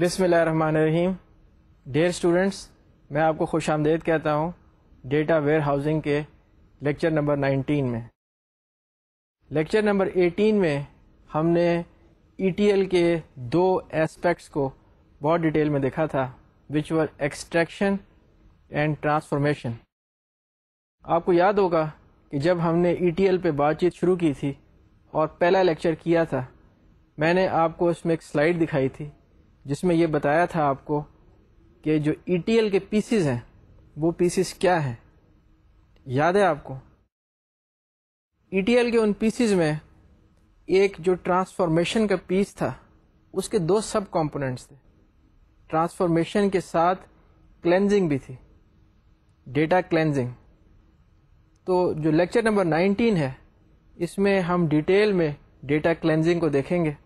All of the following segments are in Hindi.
बिसमीम डेयर स्टूडेंट्स मैं आपको खुश आमदेद कहता हूँ डेटा वेयर हाउसिंग के लेक्चर नंबर 19 में लेक्चर नंबर 18 में हमने ई e के दो एस्पेक्ट्स को बहुत डिटेल में देखा था which were extraction and transformation आपको याद होगा कि जब हमने ई e पे बातचीत शुरू की थी और पहला लेक्चर किया था मैंने आपको इसमें एक स्लाइड दिखाई थी जिसमें यह बताया था आपको कि जो ई e के पीसीज हैं वो पीसीज क्या हैं याद है आपको ई e के उन पीसीज में एक जो ट्रांसफॉर्मेशन का पीस था उसके दो सब कंपोनेंट्स थे ट्रांसफॉर्मेशन के साथ क्लेंजिंग भी थी डेटा क्लेंजिंग तो जो लेक्चर नंबर 19 है इसमें हम डिटेल में डेटा क्लेंजिंग को देखेंगे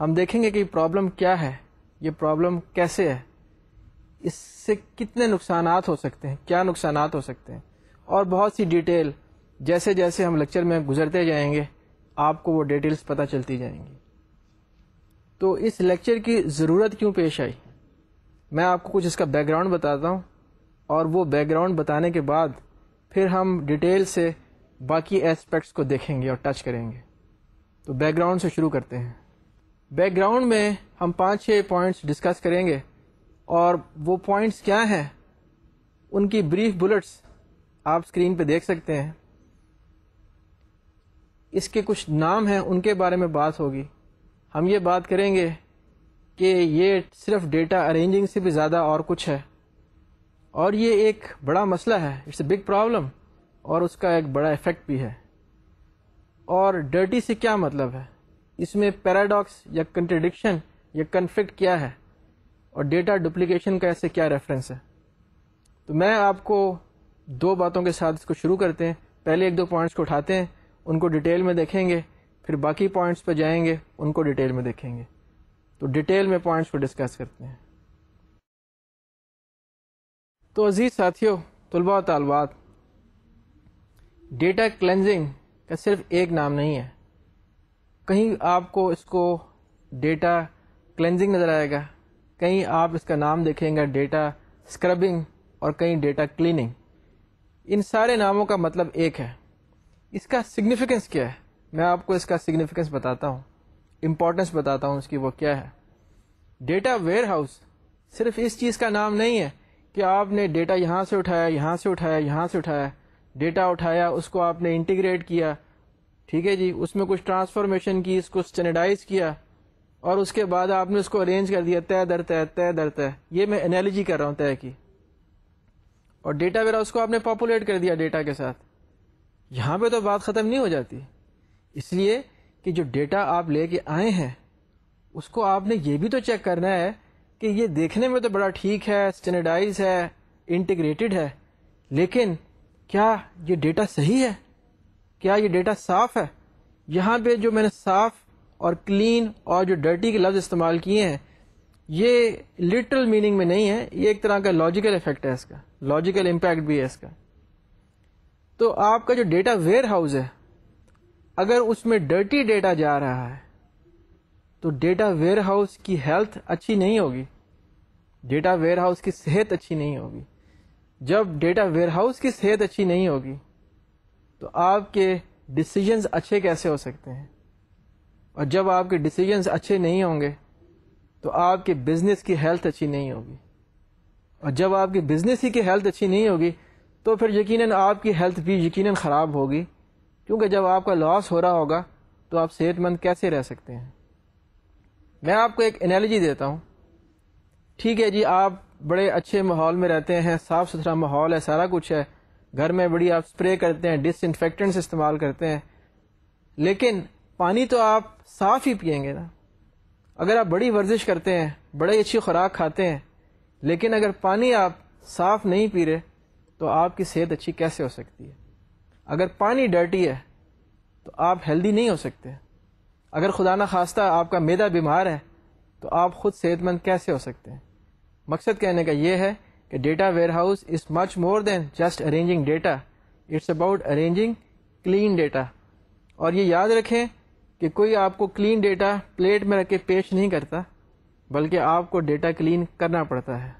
हम देखेंगे कि प्रॉब्लम क्या है ये प्रॉब्लम कैसे है इससे कितने नुकसान हो सकते हैं क्या नुकसान हो सकते हैं और बहुत सी डिटेल जैसे जैसे हम लेक्चर में गुजरते जाएंगे आपको वो डिटेल्स पता चलती जाएंगी तो इस लेक्चर की ज़रूरत क्यों पेश आई मैं आपको कुछ इसका बैकग्राउंड बताता हूँ और वो बैकग्राउंड बताने के बाद फिर हम डिटेल से बाकी एस्पेक्ट्स को देखेंगे और टच करेंगे तो बैकग्राउंड से शुरू करते हैं बैकग्राउंड में हम पाँच छः पॉइंट्स डिस्कस करेंगे और वो पॉइंट्स क्या हैं उनकी ब्रीफ बुलेट्स आप स्क्रीन पे देख सकते हैं इसके कुछ नाम हैं उनके बारे में बात होगी हम ये बात करेंगे कि ये सिर्फ डेटा अरेंजिंग से भी ज़्यादा और कुछ है और ये एक बड़ा मसला है इट्स ए बिग प्रॉब्लम और उसका एक बड़ा इफ़ेक्ट भी है और डर्टी से क्या मतलब है इसमें पैराडॉक्स या कंट्रडिक्शन या कन्फ्लिक्ट क्या है और डेटा डुप्लीकेशन का ऐसे क्या रेफरेंस है तो मैं आपको दो बातों के साथ इसको शुरू करते हैं पहले एक दो पॉइंट्स को उठाते हैं उनको डिटेल में देखेंगे फिर बाकी पॉइंट्स पर जाएंगे उनको डिटेल में देखेंगे तो डिटेल में पॉइंट्स को डिस्कस करते हैं तो अजीज़ साथियों तलबा तलबात डेटा क्लेंजिंग का सिर्फ एक नाम नहीं है कहीं आपको इसको डेटा क्लेंजिंग नज़र आएगा कहीं आप इसका नाम देखेंगे डेटा स्क्रबिंग और कहीं डेटा क्लीनिंग इन सारे नामों का मतलब एक है इसका सिग्निफिकेंस क्या है मैं आपको इसका सिग्निफिकेंस बताता हूँ इम्पोर्टेंस बताता हूँ इसकी वो क्या है डेटा वेयर हाउस सिर्फ इस चीज़ का नाम नहीं है कि आपने डेटा यहाँ से उठाया यहाँ से उठाया यहाँ से उठाया डेटा उठाया उसको आपने इंटीग्रेट किया ठीक है जी उसमें कुछ ट्रांसफॉर्मेशन की इसको स्टेनेडाइज किया और उसके बाद आपने उसको अरेंज कर दिया तय दर तय तय दर तय ये मैं एनालॉजी कर रहा हूँ तय की और डेटा वेरा उसको आपने पॉपुलेट कर दिया डेटा के साथ यहाँ पे तो बात ख़त्म नहीं हो जाती इसलिए कि जो डेटा आप लेके आए हैं उसको आपने ये भी तो चेक करना है कि ये देखने में तो बड़ा ठीक है स्टेनेडाइज है इंटीग्रेटेड है लेकिन क्या ये डेटा सही है क्या ये डेटा साफ है यहाँ पे जो मैंने साफ और क्लीन और जो डर्टी के लफ्ज़ इस्तेमाल किए हैं ये लिटरल मीनिंग में नहीं है ये एक तरह का लॉजिकल इफेक्ट है इसका लॉजिकल इम्पैक्ट भी है इसका तो आपका जो डेटा वेयर हाउस है अगर उसमें डर्टी डेटा जा रहा है तो डेटा वेयर हाउस की हेल्थ अच्छी नहीं होगी डेटा वेयर हाउस की सेहत अच्छी नहीं होगी जब डेटा वेयर हाउस की सेहत अच्छी नहीं होगी तो आपके डिसीजंस अच्छे कैसे हो सकते हैं और जब आपके डिसीजंस अच्छे नहीं होंगे तो आपके बिजनेस की हेल्थ अच्छी नहीं होगी और जब आपकी बिजनेस ही की हेल्थ अच्छी नहीं होगी तो फिर यकीनन आपकी हेल्थ भी यकीनन ख़राब होगी क्योंकि जब आपका लॉस हो रहा होगा तो आप सेहतमंद कैसे रह सकते हैं मैं आपको एक एनालॉजी देता हूँ ठीक है जी आप बड़े अच्छे माहौल में रहते हैं साफ़ सुथरा माहौल है सारा कुछ है घर में बड़ी आप स्प्रे करते हैं डिस इन्फेक्टेंट्स इस्तेमाल करते हैं लेकिन पानी तो आप साफ़ ही पियेंगे ना अगर आप बड़ी वर्जिश करते हैं बड़ी अच्छी खुराक खाते हैं लेकिन अगर पानी आप साफ़ नहीं पी रहे तो आपकी सेहत अच्छी कैसे हो सकती है अगर पानी डर्टी है तो आप हेल्दी नहीं हो सकते अगर खुदा न खास्ता आपका मैदा बीमार है तो आप ख़ुद सेहतमंद कैसे हो सकते हैं मकसद कहने का ये है कि data warehouse is much more than just arranging data it's about arranging clean data और ये याद रखें कि कोई आपको क्लीन डेटा प्लेट में रख के पेश नहीं करता बल्कि आपको डेटा क्लीन करना पड़ता है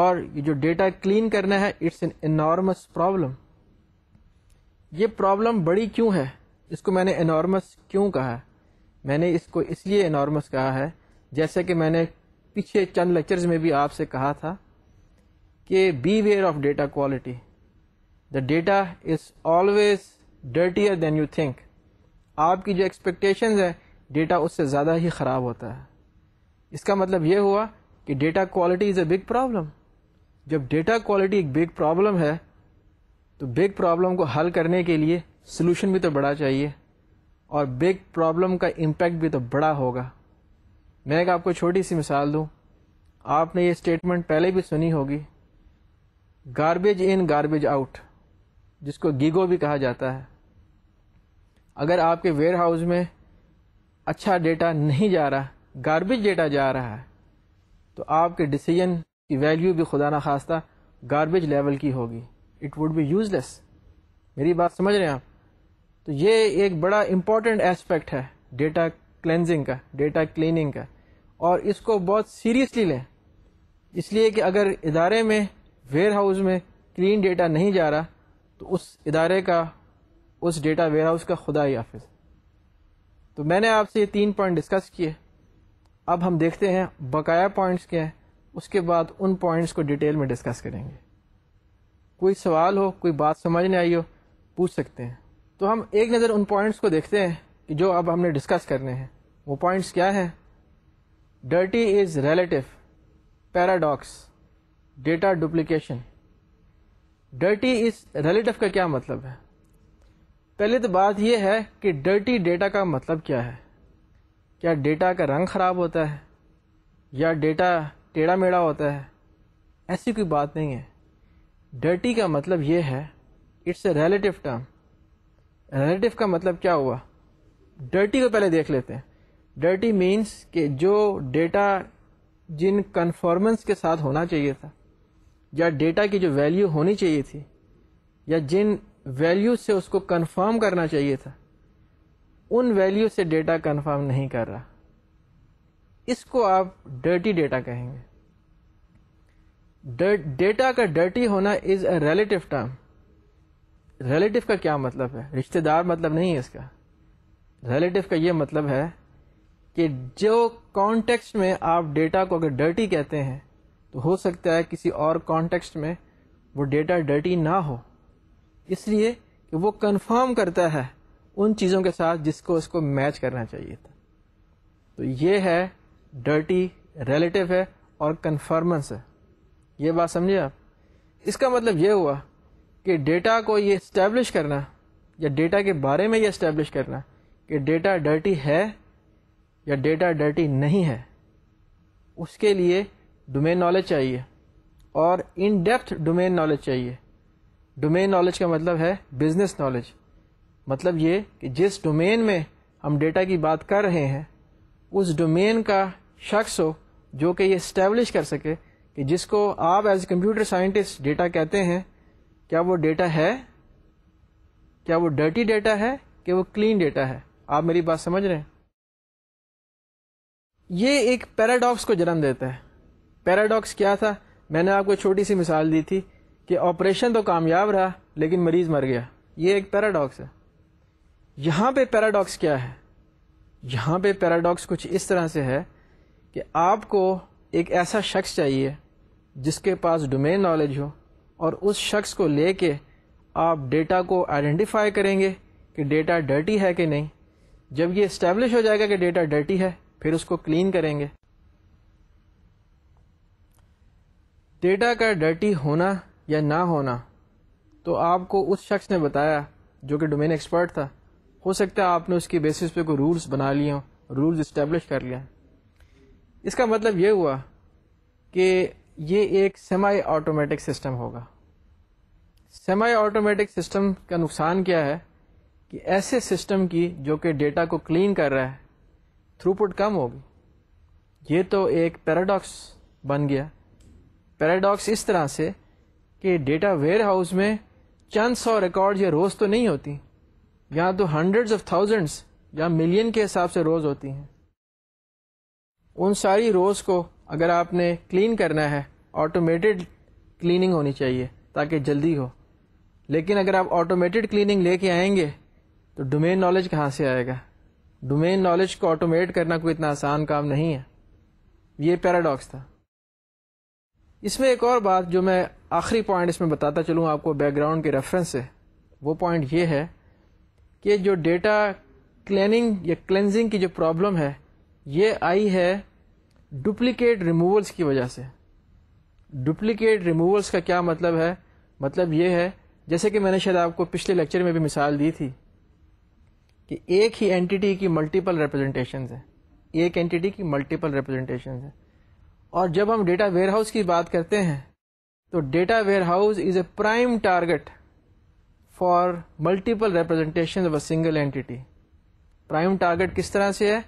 और ये जो डेटा क्लीन करना है इट्स एन इनॉर्मस प्रॉब्लम ये प्रॉब्लम बड़ी क्यों है इसको मैंने इनॉर्मस क्यों कहा मैंने इसको इसलिए इनॉर्मस कहा है जैसे कि मैंने पिछले चंद लेक्चर्स में भी आपसे कहा था कि beware of data quality. The data is always dirtier than you think. आपकी जो एक्सपेक्टेशंस है डेटा उससे ज़्यादा ही ख़राब होता है इसका मतलब ये हुआ कि data quality is a big problem जब डेटा क्वालिटी एक बिग प्रॉब्लम है तो बिग प्रॉब्लम को हल करने के लिए सोल्यूशन भी तो बड़ा चाहिए और बिग प्रॉब्लम का इम्पैक्ट भी तो बड़ा होगा मैं एक आपको छोटी सी मिसाल दूँ आपने ये स्टेटमेंट पहले भी सुनी होगी गार्बेज इन गार्बेज आउट जिसको गीगो भी कहा जाता है अगर आपके वेयर हाउस में अच्छा डेटा नहीं जा रहा गार्बेज डेटा जा रहा है तो आपके डिसीजन की वैल्यू भी खुदा ना खास्ता गार्बेज लेवल की होगी इट वुड बी यूजलेस मेरी बात समझ रहे हैं आप तो ये एक बड़ा इम्पॉर्टेंट एस्पेक्ट है डेटा क्लेंजिंग का डेटा क्लीनिंग का और इसको बहुत सीरियसली लें इसलिए कि अगर इदारे में वेयर हाउस में क्लीन डेटा नहीं जा रहा तो उस इदारे का उस डेटा वेयर हाउस का खुदा ही हाफिज तो मैंने आपसे ये तीन पॉइंट डिस्कस किए अब हम देखते हैं बकाया पॉइंट्स क्या हैं उसके बाद उन पॉइंट्स को डिटेल में डिस्कस करेंगे कोई सवाल हो कोई बात समझ नहीं आई हो पूछ सकते हैं तो हम एक नज़र उन पॉइंट्स को देखते हैं कि जो अब हमने डिस्कस करने हैं वो पॉइंट्स क्या हैं dirty is relative paradox data duplication dirty is relative का क्या मतलब है पहले तो बात यह है कि डर्टी डेटा का मतलब क्या है क्या डेटा का रंग ख़राब होता है या डेटा टेढ़ा मेढ़ा होता है ऐसी कोई बात नहीं है डर्टी का मतलब ये है it's a relative term relative का मतलब क्या हुआ डर्टी को पहले देख लेते हैं डर्टी मीन्स कि जो डेटा जिन कन्फॉर्मेंस के साथ होना चाहिए था या डेटा की जो वैल्यू होनी चाहिए थी या जिन वैल्यू से उसको कंफर्म करना चाहिए था उन वैल्यू से डेटा कंफर्म नहीं कर रहा इसको आप डर्टी डेटा कहेंगे डेटा का डर्टी होना is a relative term relative का क्या मतलब है रिश्तेदार मतलब नहीं है इसका रिलेटिव का ये मतलब है कि जो कॉन्टेक्स्ट में आप डेटा को अगर डर्टी कहते हैं तो हो सकता है किसी और कॉन्टेक्स्ट में वो डेटा डर्टी ना हो इसलिए कि वो कंफर्म करता है उन चीज़ों के साथ जिसको इसको मैच करना चाहिए था तो ये है डर्टी रिलेटिव है और कन्फर्मेंस है ये बात समझे आप इसका मतलब ये हुआ कि डेटा को ये इस्टेब्लिश करना या डेटा के बारे में ये इस्टेब्लिश करना कि डेटा डर्टी है या डेटा डर्टी नहीं है उसके लिए डोमेन नॉलेज चाहिए और इन डेप्थ डोमेन नॉलेज चाहिए डोमेन नॉलेज का मतलब है बिजनेस नॉलेज मतलब ये कि जिस डोमेन में हम डेटा की बात कर रहे हैं उस डोमेन का शख्स हो जो कि ये इस्टेब्लिश कर सके कि जिसको आप एज कंप्यूटर साइंटिस्ट डेटा कहते हैं क्या वो डेटा है क्या वो डर्टी डेटा है कि वो क्लीन डेटा है आप मेरी बात समझ रहे हैं ये एक पैराडॉक्स को जन्म देता है पैराडॉक्स क्या था मैंने आपको छोटी सी मिसाल दी थी कि ऑपरेशन तो कामयाब रहा लेकिन मरीज मर गया ये एक पैराडॉक्स है यहाँ पे पैराडॉक्स क्या है यहाँ पे पैराडॉक्स कुछ इस तरह से है कि आपको एक ऐसा शख्स चाहिए जिसके पास डोमेन नॉलेज हो और उस शख्स को लेके आप डेटा को आइडेंटिफाई करेंगे कि डेटा डर्टी है कि नहीं जब ये इस्टेब्लिश हो जाएगा कि डेटा डर्टी है फिर उसको क्लीन करेंगे डेटा का डर्टी होना या ना होना तो आपको उस शख्स ने बताया जो कि डोमेन एक्सपर्ट था हो सकता है आपने उसकी बेसिस पे कोई रूल्स बना लिए हों रूल्स इस्टेब्लिश कर लिया इसका मतलब ये हुआ कि ये एक सेमाई ऑटोमेटिक सिस्टम होगा सेमाई ऑटोमेटिक सिस्टम का नुकसान क्या है कि ऐसे सिस्टम की जो कि डेटा को क्लीन कर रहा है थ्रूपुट कम होगी ये तो एक पैराडॉक्स बन गया पैराडॉक्स इस तरह से कि डेटा वेयर हाउस में चंद सौ रिकॉर्ड या रोज़ तो नहीं होती यहाँ तो हंड्रेड्स ऑफ थाउजेंड्स या मिलियन के हिसाब से रोज़ होती हैं उन सारी रोज़ को अगर आपने क्लीन करना है ऑटोमेटेड क्लीनिंग होनी चाहिए ताकि जल्दी हो लेकिन अगर आप ऑटोमेटेड क्लीनिंग लेके आएंगे तो डोमेन नॉलेज कहाँ से आएगा डोमेन नॉलेज को ऑटोमेट करना कोई इतना आसान काम नहीं है ये पैराडॉक्स था इसमें एक और बात जो मैं आखिरी पॉइंट इसमें बताता चलूँ आपको बैकग्राउंड के रेफरेंस से वो पॉइंट ये है कि जो डेटा क्लिनिंग या क्लेंजिंग की जो प्रॉब्लम है ये आई है डुप्लीकेट रिमूवल्स की वजह से डुप्लीकेट रिमूवल्स का क्या मतलब है मतलब ये है जैसे कि मैंने शायद आपको पिछले लेक्चर में भी मिसाल दी थी कि एक ही एंटिटी की मल्टीपल रिप्रेजेंटेशंस है एक एंटिटी की मल्टीपल रिप्रेजेंटेशंस है और जब हम डेटा वेयरहाउस की बात करते हैं तो data warehouse is a prime target for multiple representation of a single entity prime target किस तरह से है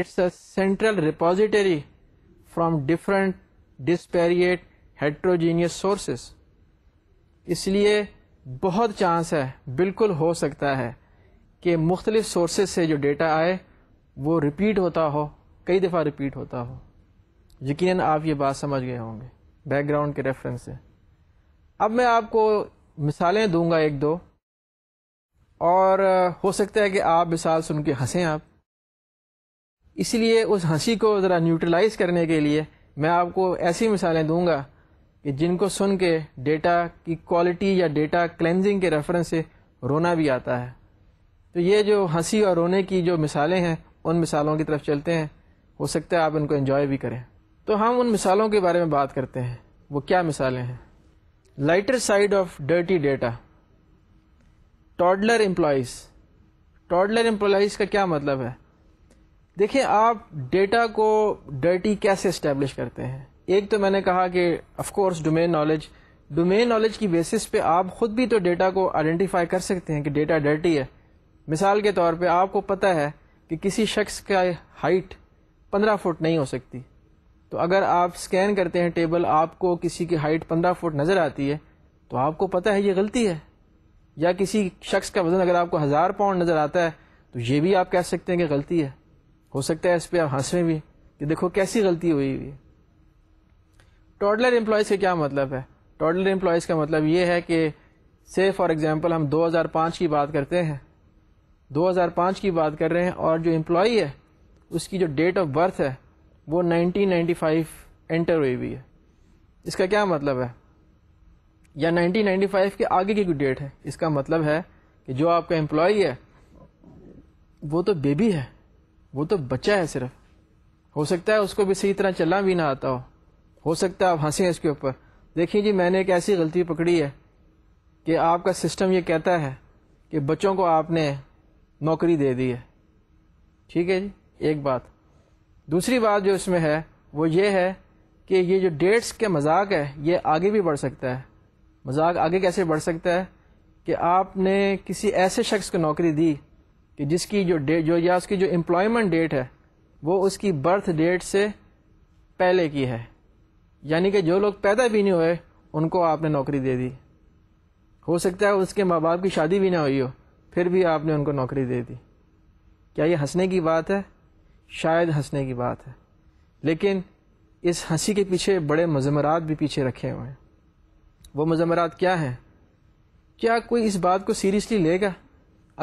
it's a central repository from different disparate heterogeneous sources इसलिए बहुत चांस है बिल्कुल हो सकता है कि मुख्तलिफ सोर्सेज से जो डेटा आए वो रिपीट होता हो कई दफ़ा रिपीट होता हो यकीनन आप ये बात समझ गए होंगे बैकग्राउंड के रेफरेंस से अब मैं आपको मिसालें दूंगा एक दो और हो सकता है कि आप मिसाल सुन के हंसें आप इसलिए उस हंसी को ज़रा न्यूट्रलाइज करने के लिए मैं आपको ऐसी मिसालें दूंगा कि जिनको सुन के डेटा की क्वालिटी या डेटा क्लेंजिंग के रेफरेंस से रोना भी आता है तो ये जो हंसी और रोने की जो मिसालें हैं उन मिसालों की तरफ चलते हैं हो सकता है आप इनको एंजॉय भी करें तो हम उन मिसालों के बारे में बात करते हैं वो क्या मिसालें हैं lighter side of dirty data toddler employees toddler employees का क्या मतलब है देखिए आप डेटा को डर्टी कैसे इस्टेब्लिश करते हैं एक तो मैंने कहा कि of course domain knowledge domain knowledge की बेसिस पे आप खुद भी तो डेटा को आइडेंटिफाई कर सकते हैं कि डेटा डर्टी है मिसाल के तौर पे आपको पता है कि किसी शख्स का हाइट पंद्रह फुट नहीं हो सकती तो अगर आप स्कैन करते हैं टेबल आपको किसी की हाइट पंद्रह फुट नज़र आती है तो आपको पता है ये गलती है या किसी शख्स का वज़न अगर आपको हज़ार पाउंड नज़र आता है तो ये भी आप कह सकते हैं कि गलती है हो सकता है इस पर आप हंसें भी कि देखो कैसी गलती हुई हुई है टॉडलर एम्प्लॉयज़ का क्या मतलब है टॉडलर एम्प्लॉयज़ का मतलब ये है कि से फॉर एग्ज़ाम्पल हम 2005 की बात करते हैं 2005 की बात कर रहे हैं और जो एम्प्लॉय है उसकी जो डेट ऑफ बर्थ है वो 1995 एंटर हुई हुई है इसका क्या मतलब है या 1995 के आगे की डेट है इसका मतलब है कि जो आपका एम्प्लॉय है वो तो बेबी है वो तो बच्चा है सिर्फ हो सकता है उसको भी सही तरह चलना भी ना आता हो हो सकता है आप हंसें इसके ऊपर देखिए जी मैंने एक ऐसी गलती पकड़ी है कि आपका सिस्टम ये कहता है कि बच्चों को आपने नौकरी दे दी है ठीक है जी एक बात दूसरी बात जो इसमें है वो ये है कि ये जो डेट्स के मजाक है ये आगे भी बढ़ सकता है मजाक आगे कैसे बढ़ सकता है कि आपने किसी ऐसे शख्स को नौकरी दी कि जिसकी जो डेट जो या उसकी जो एम्प्लॉयमेंट डेट है वो उसकी बर्थ डेट से पहले की है यानी कि जो लोग पैदा भी नहीं हुए उनको आपने नौकरी दे दी हो सकता है उसके माँ बाप की शादी भी ना हुई हो फिर भी आपने उनको नौकरी दे दी क्या ये हंसने की बात है शायद हंसने की बात है लेकिन इस हंसी के पीछे बड़े मजमरात भी पीछे रखे हुए हैं वो मजमरात क्या हैं क्या कोई इस बात को सीरियसली लेगा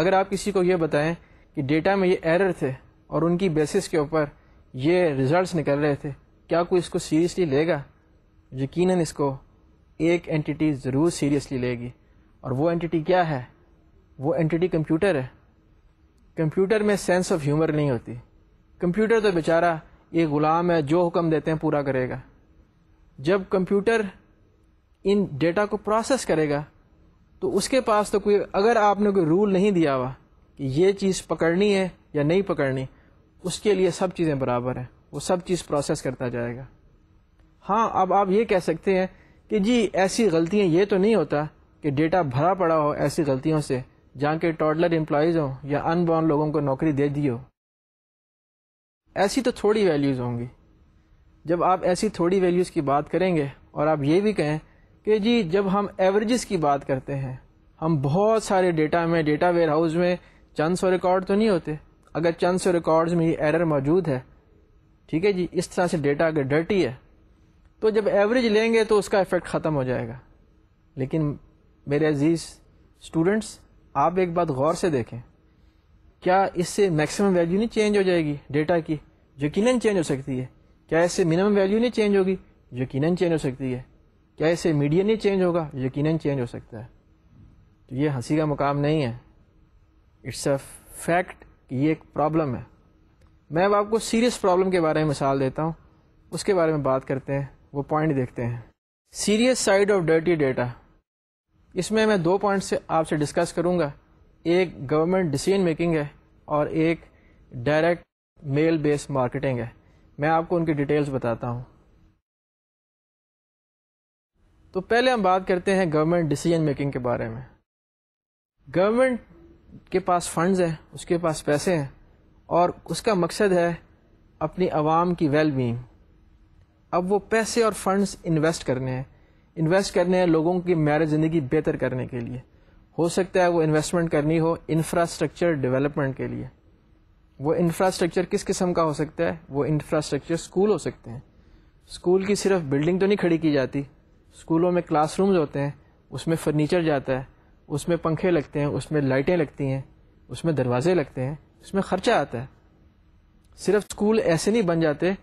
अगर आप किसी को ये बताएं कि डेटा में ये एरर थे और उनकी बेसिस के ऊपर ये रिजल्ट्स निकल रहे थे क्या कोई इसको सीरियसली लेगा यकीनन इसको एक एंटिटी ज़रूर सीरियसली लेगी और वो एंटिटी क्या है वो एंटिटी कंप्यूटर है कंप्यूटर में सेंस ऑफ ह्यूमर नहीं होती कंप्यूटर तो बेचारा ये ग़ुलाम है जो हुक्म देते हैं पूरा करेगा जब कंप्यूटर इन डेटा को प्रोसेस करेगा तो उसके पास तो कोई अगर आपने कोई रूल नहीं दिया हुआ कि ये चीज़ पकड़नी है या नहीं पकड़नी उसके लिए सब चीज़ें बराबर हैं वो सब चीज़ प्रोसेस करता जाएगा हाँ अब आप ये कह सकते हैं कि जी ऐसी गलतियाँ ये तो नहीं होता कि डेटा भरा पड़ा हो ऐसी गलतियों से जहाँ के टॉडलर एम्प्लॉयज़ हों या अनबॉर्न लोगों को नौकरी दे दी हो ऐसी तो थोड़ी वैल्यूज़ होंगी जब आप ऐसी थोड़ी वैल्यूज़ की बात करेंगे और आप ये भी कहें कि जी जब हम एवरेजेस की बात करते हैं हम बहुत सारे डेटा में डेटा वेयर हाउस में चंद सौ रिकॉर्ड तो नहीं होते अगर चंद सौ रिकॉर्ड्स में ये एरर मौजूद है ठीक है जी इस तरह से डेटा अगर डर्टी है तो जब एवरेज लेंगे तो उसका इफेक्ट ख़त्म हो जाएगा लेकिन मेरे अजीज़ स्टूडेंट्स आप एक बात गौर से देखें क्या इससे मैक्सिमम वैल्यू नहीं चेंज हो जाएगी डेटा की यकीनन चेंज हो सकती है क्या इससे मिनिमम वैल्यू नहीं चेंज होगी यकीनन चेंज हो सकती है क्या इससे मीडियन नहीं चेंज होगा यकीनन चेंज हो सकता है तो ये हंसी का मुकाम नहीं है इट्स अ फैक्ट कि ये एक प्रॉब्लम है मैं अब आपको सीरियस प्रॉब्लम के बारे में मिसाल देता हूँ उसके बारे में बात करते हैं वो पॉइंट देखते हैं serious side of dirty data इसमें मैं दो पॉइंट से आपसे डिस्कस करूँगा एक गवर्नमेंट डिसीजन मेकिंग है और एक डायरेक्ट मेल बेस्ड मार्केटिंग है मैं आपको उनकी डिटेल्स बताता हूँ तो पहले हम बात करते हैं गवर्नमेंट डिसीजन मेकिंग के बारे में गवर्नमेंट के पास फंड्स हैं उसके पास पैसे हैं और उसका मकसद है अपनी आवाम की वेल बींग अब वो पैसे और फंड्स इन्वेस्ट करने हैं इन्वेस्ट करने हैं लोगों की मैरिज ज़िंदगी बेहतर करने के लिए हो सकता है वो इन्वेस्टमेंट करनी हो इंफ्रास्ट्रक्चर डेवलपमेंट के लिए वो इंफ्रास्ट्रक्चर किस किस्म का हो सकता है वो इंफ्रास्ट्रक्चर स्कूल हो सकते हैं स्कूल की सिर्फ बिल्डिंग तो नहीं खड़ी की जाती स्कूलों में क्लासरूम्स होते हैं उसमें फर्नीचर जाता है उसमें पंखे लगते हैं उसमें लाइटें लगती हैं उसमें दरवाजे लगते हैं उसमें ख़र्चा आता है सिर्फ स्कूल ऐसे नहीं बन जाते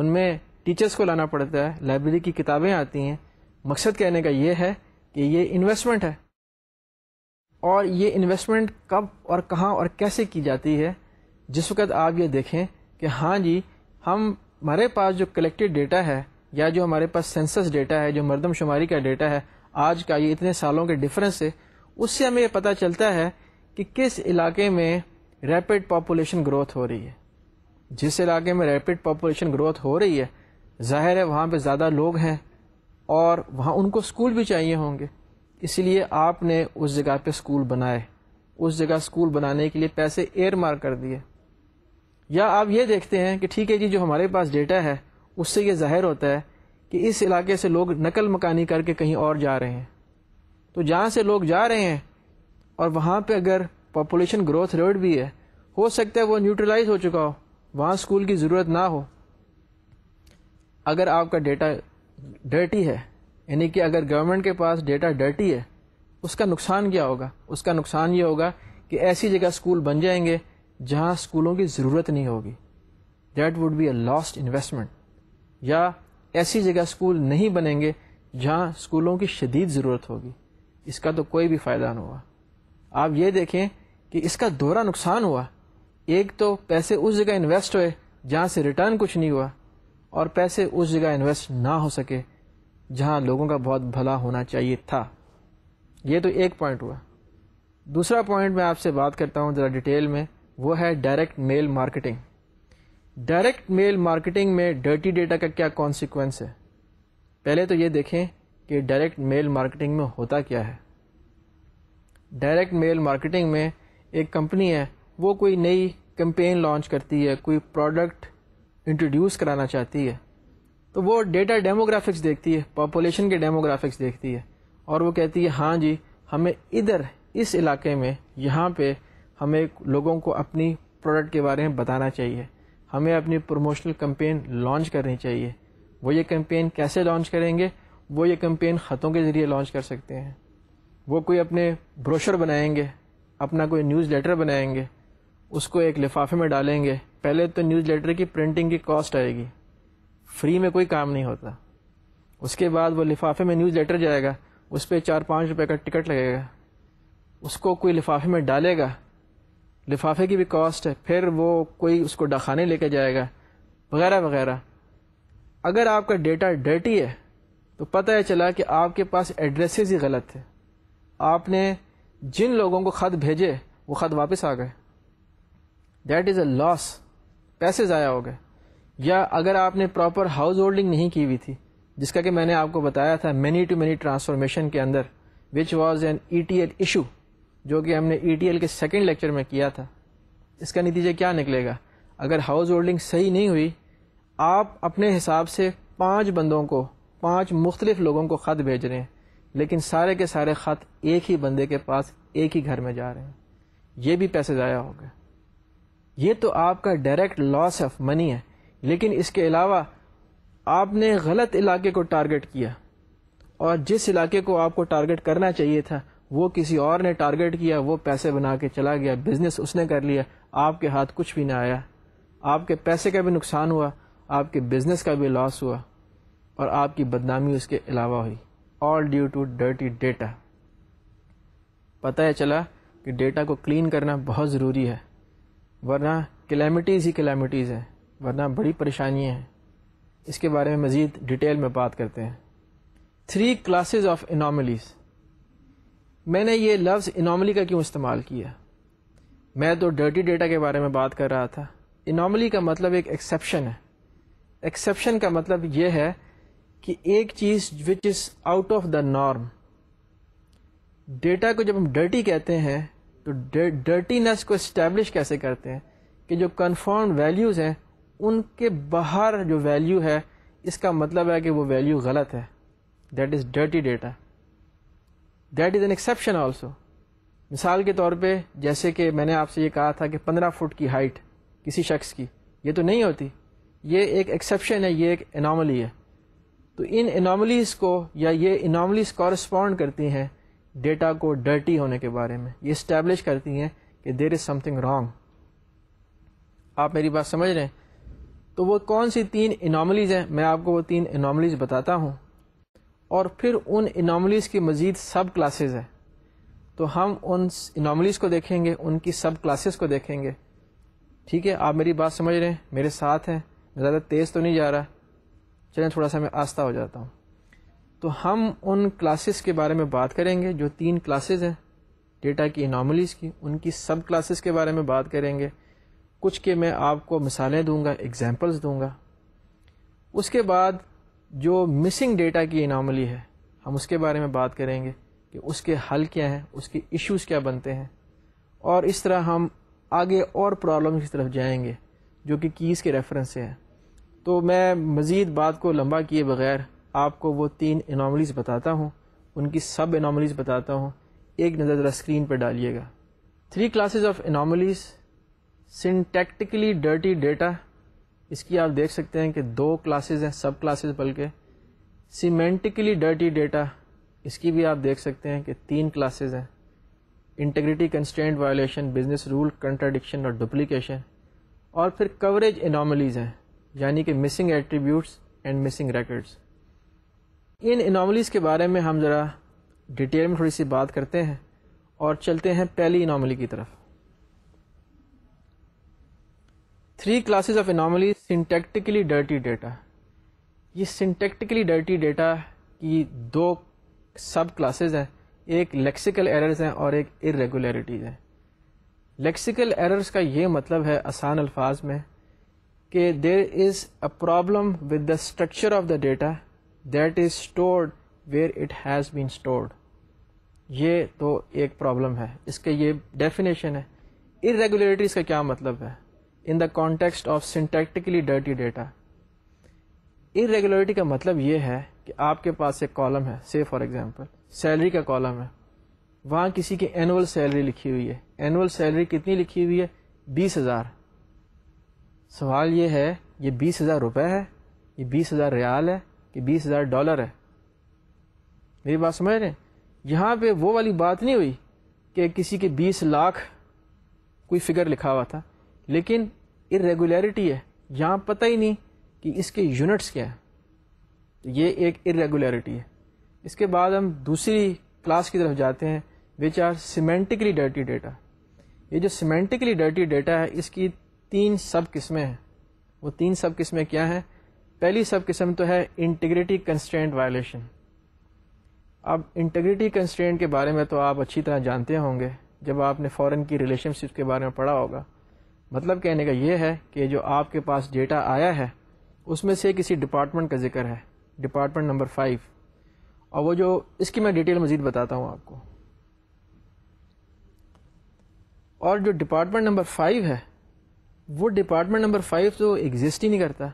उनमें टीचर्स को लाना पड़ता है लाइब्रेरी की किताबें आती हैं मकसद कहने का ये है कि ये इन्वेस्टमेंट है और ये इन्वेस्टमेंट कब और कहाँ और कैसे की जाती है जिस वक्त आप ये देखें कि हाँ जी हम हमारे पास जो कलेक्टेड डेटा है या जो हमारे पास सेंसस डेटा है जो मरदमशुमारी का डेटा है आज का ये इतने सालों के डिफरेंस से उससे हमें ये पता चलता है कि किस इलाके में रैपिड पॉपुलेशन ग्रोथ हो रही है जिस इलाके में रैपिड पॉपुलेशन ग्रोथ हो रही है जाहिर है वहाँ पे ज़्यादा लोग हैं और वहाँ उनको स्कूल भी चाहिए होंगे इसलिए आपने उस जगह पे स्कूल बनाए उस जगह स्कूल बनाने के लिए पैसे एयर मार कर दिए या आप ये देखते हैं कि ठीक है जी जो हमारे पास डेटा है उससे ये जाहिर होता है कि इस इलाके से लोग नकल मकानी करके कहीं और जा रहे हैं तो जहाँ से लोग जा रहे हैं और वहाँ पे अगर पॉपुलेशन ग्रोथ रेट भी है हो सकता है वो न्यूट्रलाइज हो चुका हो वहाँ स्कूल की ज़रूरत ना हो अगर आपका डेटा डर्टी है यानी कि अगर गवर्नमेंट के पास डेटा डर्टी है उसका नुकसान क्या होगा उसका नुकसान ये होगा कि ऐसी जगह स्कूल बन जाएंगे जहाँ स्कूलों की ज़रूरत नहीं होगी that would be a lost investment या ऐसी जगह स्कूल नहीं बनेंगे जहाँ स्कूलों की शदीद ज़रूरत होगी इसका तो कोई भी फ़ायदा नहीं हुआ आप ये देखें कि इसका दोहरा नुकसान हुआ एक तो पैसे उस जगह इन्वेस्ट हुए जहाँ से रिटर्न कुछ नहीं हुआ और पैसे उस जगह इन्वेस्ट ना हो सके जहां लोगों का बहुत भला होना चाहिए था ये तो एक पॉइंट हुआ दूसरा पॉइंट मैं आपसे बात करता हूँ ज़रा डिटेल में वो है direct mail marketing direct mail marketing में डर्टी डेटा का क्या कॉन्सिक्वेंस है पहले तो ये देखें कि डायरेक्ट मेल मार्केटिंग में होता क्या है डायरेक्ट मेल मार्केटिंग में एक कंपनी है वो कोई नई कंपेन लॉन्च करती है कोई प्रोडक्ट इंट्रोड्यूस कराना चाहती है तो वो डेटा डेमोग्राफिक्स देखती है पॉपुलेशन के डेमोग्राफिक्स देखती है और वो कहती है हाँ जी हमें इधर इस इलाके में यहाँ पे हमें लोगों को अपनी प्रोडक्ट के बारे में बताना चाहिए हमें अपनी प्रमोशनल कैंपेन लॉन्च करनी चाहिए वो ये कैंपेन कैसे लॉन्च करेंगे वो ये कैंपेन ख़तों के ज़रिए लॉन्च कर सकते हैं वो कोई अपने ब्रोशर बनाएंगे अपना कोई न्यूज़ लेटर बनाएंगे उसको एक लिफाफे में डालेंगे पहले तो न्यूज़ लेटर की प्रिंटिंग की कॉस्ट आएगी फ्री में कोई काम नहीं होता उसके बाद वो लिफाफे में न्यूज़ लेटर जाएगा उस पर चार पाँच रुपये का टिकट लगेगा उसको कोई लिफाफे में डालेगा लिफाफे की भी कॉस्ट है फिर वो कोई उसको डखाने लेके जाएगा वगैरह वगैरह अगर आपका डेटा डर्टी है तो पता है चला कि आपके पास एड्रेसेस ही गलत थे आपने जिन लोगों को ख़त भेजे वो ख़त वापस आ गए दैट इज़ अ लॉस पैसे ज़ाया हो गए या अगर आपने प्रॉपर हाउस होल्डिंग नहीं की हुई थी जिसका कि मैंने आपको बताया था मैनी टू मैनी ट्रांसफॉर्मेशन के अंदर which was an E T L issue जो कि हमने ई टी एल के सेकेंड लेक्चर में किया था इसका नतीजा क्या निकलेगा अगर हाउस होल्डिंग सही नहीं हुई आप अपने हिसाब से पाँच बंदों को पाँच मुख्तलिफ लोगों को ख़त भेज रहे हैं लेकिन सारे के सारे ख़त एक ही बंदे के पास एक ही घर में जा रहे हैं ये भी पैसे ज़ाया हो गए ये तो आपका डायरेक्ट लॉस ऑफ मनी है लेकिन इसके अलावा आपने गलत इलाके को टारगेट किया और जिस इलाके को आपको टारगेट करना चाहिए था वो किसी और ने टारगेट किया वो पैसे बना के चला गया बिजनेस उसने कर लिया आपके हाथ कुछ भी ना आया आपके पैसे का भी नुकसान हुआ आपके बिजनेस का भी लॉस हुआ और आपकी बदनामी उसके अलावा हुई all due to dirty data पता है चला कि डेटा को क्लीन करना बहुत ज़रूरी है वरना कैलामिटीज़ ही कैलामिटीज़ है वरना बड़ी परेशानियाँ हैं इसके बारे में मज़ीद डिटेल में बात करते हैं थ्री क्लासेज ऑफ इनामलीज़ मैंने ये लफ्ज़ इनामली का क्यों इस्तेमाल किया मैं तो डर्टी डेटा के बारे में बात कर रहा था इनामली का मतलब एक एक्सेप्शन है एक्सेप्शन का मतलब यह है कि एक चीज़ which is out of the norm data को जब हम डर्टी कहते हैं तो डर्टीनेस को इस्टेब्लिश कैसे करते हैं कि जो कन्फर्म वैल्यूज़ हैं उनके बाहर जो वैल्यू है इसका मतलब है कि वो वैल्यू गलत है that is dirty data that is an exception also मिसाल के तौर पे जैसे कि मैंने आपसे ये कहा था कि पंद्रह फुट की हाइट किसी शख्स की ये तो नहीं होती ये एक एक्सेप्शन है ये एक एनामली है तो इन एनामलीज़ को या ये इनामलीज कॉरस्पॉन्ड करती हैं डेटा को डर्टी होने के बारे में ये इस्टेब्लिश करती हैं कि देर इज़ समथिंग रॉन्ग आप मेरी बात समझ रहे हैं तो वो कौन सी तीन इनामलीज़ हैं मैं आपको वो तीन इनामलीज़ बताता हूँ और फिर उन इनामलीज़ की मज़ीद सब क्लासेस हैं तो हम उन इनामलीज़ को देखेंगे उनकी सब क्लासेस को देखेंगे ठीक है आप मेरी बात समझ रहे हैं मेरे साथ हैं ज़्यादा तेज़ तो नहीं जा रहा चलें थोड़ा सा मैं आस्था हो जाता हूँ तो हम उन क्लासेस के बारे में बात करेंगे जो तीन क्लासेस हैं डेटा की इनामलीज़ की उनकी सब क्लासेस के बारे में बात करेंगे कुछ के मैं आपको मिसालें दूंगा एग्जांपल्स दूंगा उसके बाद जो मिसिंग डेटा की इनामली है हम उसके बारे में बात करेंगे कि उसके हल क्या हैं उसके इश्यूज क्या बनते हैं और इस तरह हम आगे और प्रॉब्लम की तरफ जाएंगे जो कि कीज़ के रेफरेंस से है तो मैं मज़ीद बात को लंबा किए बगैर आपको वो तीन इनामलीज़ बताता हूँ उनकी सब इनामलीज़ बताता हूँ एक नज़र ज़रा स्क्रीन पर डालिएगा three classes of anomalies syntactically dirty data इसकी आप देख सकते हैं कि दो क्लासेस हैं सब क्लासेस बल्कि सीमेंटिकली डर्टी डेटा इसकी भी आप देख सकते हैं कि तीन क्लासेस हैं integrity constraint violation business rule contradiction और डुप्लीकेशन और फिर कवरेज इनामलीज हैं यानी कि missing attributes and missing records इन इनामलीज़ के बारे में हम ज़रा डिटेल में थोड़ी सी बात करते हैं और चलते हैं पहली इनामली की तरफ three classes of anomaly syntactically dirty data ये सिंटेक्टिकली डर्टी डेटा की दो सब क्लासेस हैं एक लेक्सिकल एरर्स हैं और एक इरेगुलरिटीज़ हैं लेक्सिकल एरर्स का ये मतलब है आसान अल्फाज में कि there is a problem with the structure of the data that is stored where it has been stored ये तो एक प्रॉब्लम है इसका ये डेफिनेशन है इरेगुलरिटीज़ का क्या मतलब है in the context of syntactically dirty data irregularity का मतलब ये है कि आपके पास एक कॉलम है से फॉर एग्जांपल सैलरी का कॉलम है वहाँ किसी की एनुअल सैलरी लिखी हुई है एनुअल सैलरी कितनी लिखी हुई है बीस हज़ार सवाल ये है ये बीस हज़ार रुपये है ये बीस हज़ार रियाल है कि बीस हज़ार डॉलर है मेरी बात समझ रहे हैं यहाँ पे वो वाली बात नहीं हुई कि किसी के बीस लाख कोई फिगर लिखा हुआ था लेकिन इरेगुलरिटी है यहाँ पता ही नहीं कि इसके यूनिट्स क्या है ये एक इरेगुलरिटी है इसके बाद हम दूसरी क्लास की तरफ जाते हैं which are semantically dirty data ये जो सीमेंटिकली डर्टी डेटा है इसकी तीन सब किस्में हैं वो तीन सब किस्में क्या हैं पहली सब किस्म तो है इंटीग्रिटी कंस्टेंट वायलेशन अब इंटीग्रिटी कंस्टेंट के बारे में तो आप अच्छी तरह जानते होंगे जब आपने फॉरेन की रिलेशनशिप के बारे में पढ़ा होगा मतलब कहने का ये है कि जो आपके पास डेटा आया है उसमें से किसी डिपार्टमेंट का जिक्र है डिपार्टमेंट नंबर फाइव और वो जो इसकी मैं डिटेल मज़ीद बताता हूँ आपको और जो डिपार्टमेंट नंबर फाइव है वो डिपार्टमेंट नंबर फाइव तो एग्जिस्ट ही नहीं करता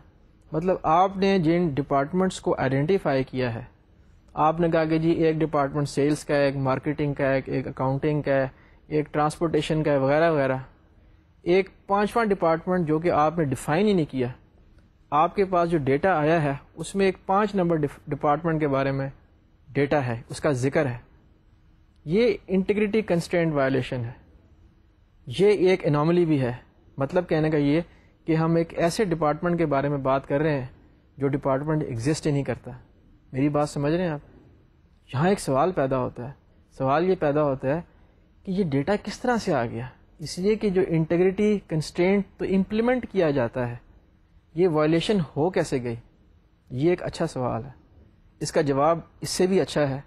मतलब आपने जिन डिपार्टमेंट्स को आइडेंटिफाई किया है आपने कहा कि जी एक डिपार्टमेंट सेल्स का है एक मार्केटिंग का है एक अकाउंटिंग का है एक ट्रांसपोर्टेशन का है वगैरह वगैरह एक पांचवा डिपार्टमेंट जो कि आपने डिफ़ाइन ही नहीं किया आपके पास जो डेटा आया है उसमें एक पाँच नंबर डिपार्टमेंट के बारे में डेटा है उसका जिक्र है ये इंटीग्रिटी कंस्टेंट वायलेशन है ये एक एनॉमली भी है मतलब कहने का ये कि हम एक ऐसे डिपार्टमेंट के बारे में बात कर रहे हैं जो डिपार्टमेंट एग्जिस्ट ही नहीं करता मेरी बात समझ रहे हैं आप यहाँ एक सवाल पैदा होता है सवाल ये पैदा होता है कि ये डेटा किस तरह से आ गया इसलिए कि जो इंटेग्रिटी कंस्ट्रेंट तो इम्प्लीमेंट किया जाता है ये वायलेशन हो कैसे गई ये एक अच्छा सवाल है इसका जवाब इससे भी अच्छा है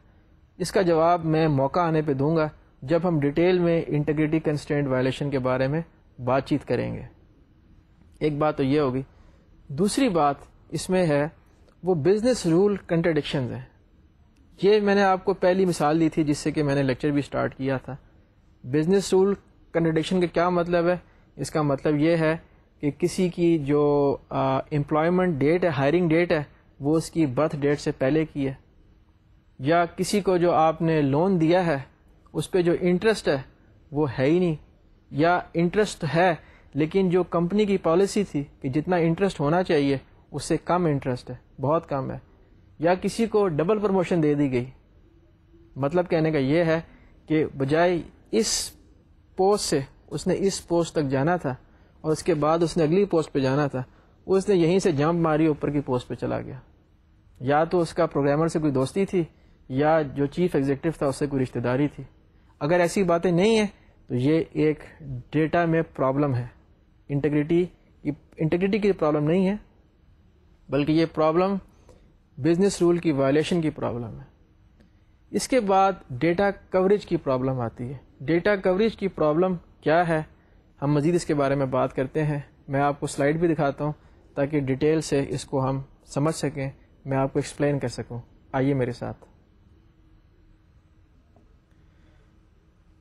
इसका जवाब मैं मौका आने पे दूंगा जब हम डिटेल में इंटेग्रिटी कंस्टेंट वायलेशन के बारे में बातचीत करेंगे एक बात तो ये होगी दूसरी बात इसमें है वो बिज़नेस रूल कंट्रडिक्शन हैं ये मैंने आपको पहली मिसाल दी थी जिससे कि मैंने लेक्चर भी स्टार्ट किया था बिज़नेस रूल कंट्रडिक्शन का क्या मतलब है इसका मतलब ये है कि किसी की जो एम्प्लॉयमेंट डेट है हायरिंग डेट है वो उसकी बर्थ डेट से पहले की है या किसी को जो आपने लोन दिया है उस पर जो इंटरेस्ट है वो है ही नहीं या इंटरेस्ट है लेकिन जो कंपनी की पॉलिसी थी कि जितना इंटरेस्ट होना चाहिए उससे कम इंटरेस्ट है बहुत कम है या किसी को डबल प्रमोशन दे दी गई मतलब कहने का ये है कि बजाय इस पोस्ट से उसने इस पोस्ट तक जाना था और उसके बाद उसने अगली पोस्ट पे जाना था उसने यहीं से जंप मारी ऊपर की पोस्ट पे चला गया या तो उसका प्रोग्रामर से कोई दोस्ती थी या जो चीफ एग्जीक्यूटिव था उससे कोई रिश्तेदारी थी अगर ऐसी बातें नहीं हैं तो ये एक डेटा में प्रॉब्लम है इंटेग्रिटी की इंटेग्रिटी की प्रॉब्लम नहीं है बल्कि ये प्रॉब्लम बिजनेस रूल की वायलेशन की प्रॉब्लम है इसके बाद डेटा कवरेज की प्रॉब्लम आती है डेटा कवरेज की प्रॉब्लम क्या है हम मज़ीद इसके बारे में बात करते हैं मैं आपको स्लाइड भी दिखाता हूँ ताकि डिटेल से इसको हम समझ सकें मैं आपको एक्सप्लेन कर सकूँ आइए मेरे साथ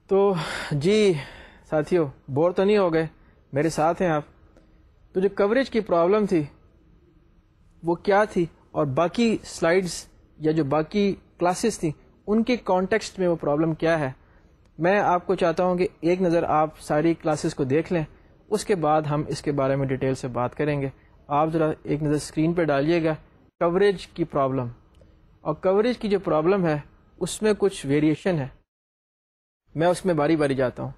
तो जी साथियों बोर तो नहीं हो गए मेरे साथ हैं आप तो जो कवरेज की प्रॉब्लम थी वो क्या थी और बाकी स्लाइड्स या जो बाकी क्लासेस थी उनके कॉन्टेक्स्ट में वो प्रॉब्लम क्या है मैं आपको चाहता हूँ कि एक नज़र आप सारी क्लासेस को देख लें उसके बाद हम इसके बारे में डिटेल से बात करेंगे आप ज़रा एक नज़र स्क्रीन पर डालिएगा कवरेज की प्रॉब्लम और कवरेज की जो प्रॉब्लम है उसमें कुछ वेरिएशन है मैं उसमें बारी बारी जाता हूँ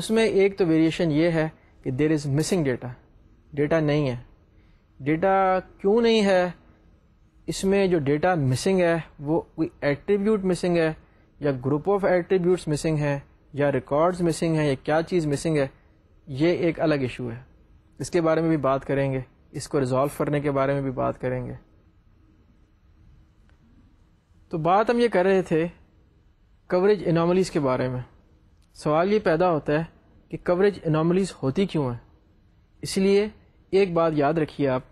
उसमें एक तो वेरिएशन ये है कि there is missing data data नहीं है डेटा क्यों नहीं है इसमें जो डेटा मिसिंग है वो कोई एट्रीब्यूट मिसिंग है या ग्रुप ऑफ एट्रीब्यूट्स मिसिंग हैं या रिकॉर्ड्स मिसिंग हैं या क्या चीज़ मिसिंग है ये एक अलग इशू है इसके बारे में भी बात करेंगे इसको रिजॉल्व करने के बारे में भी बात करेंगे तो बात हम ये कर रहे थे कवरेज इनामलीज़ के बारे में सवाल ये पैदा होता है कि कवरेज इनामलीज़ होती क्यों हैं इसलिए एक बात याद रखिए आप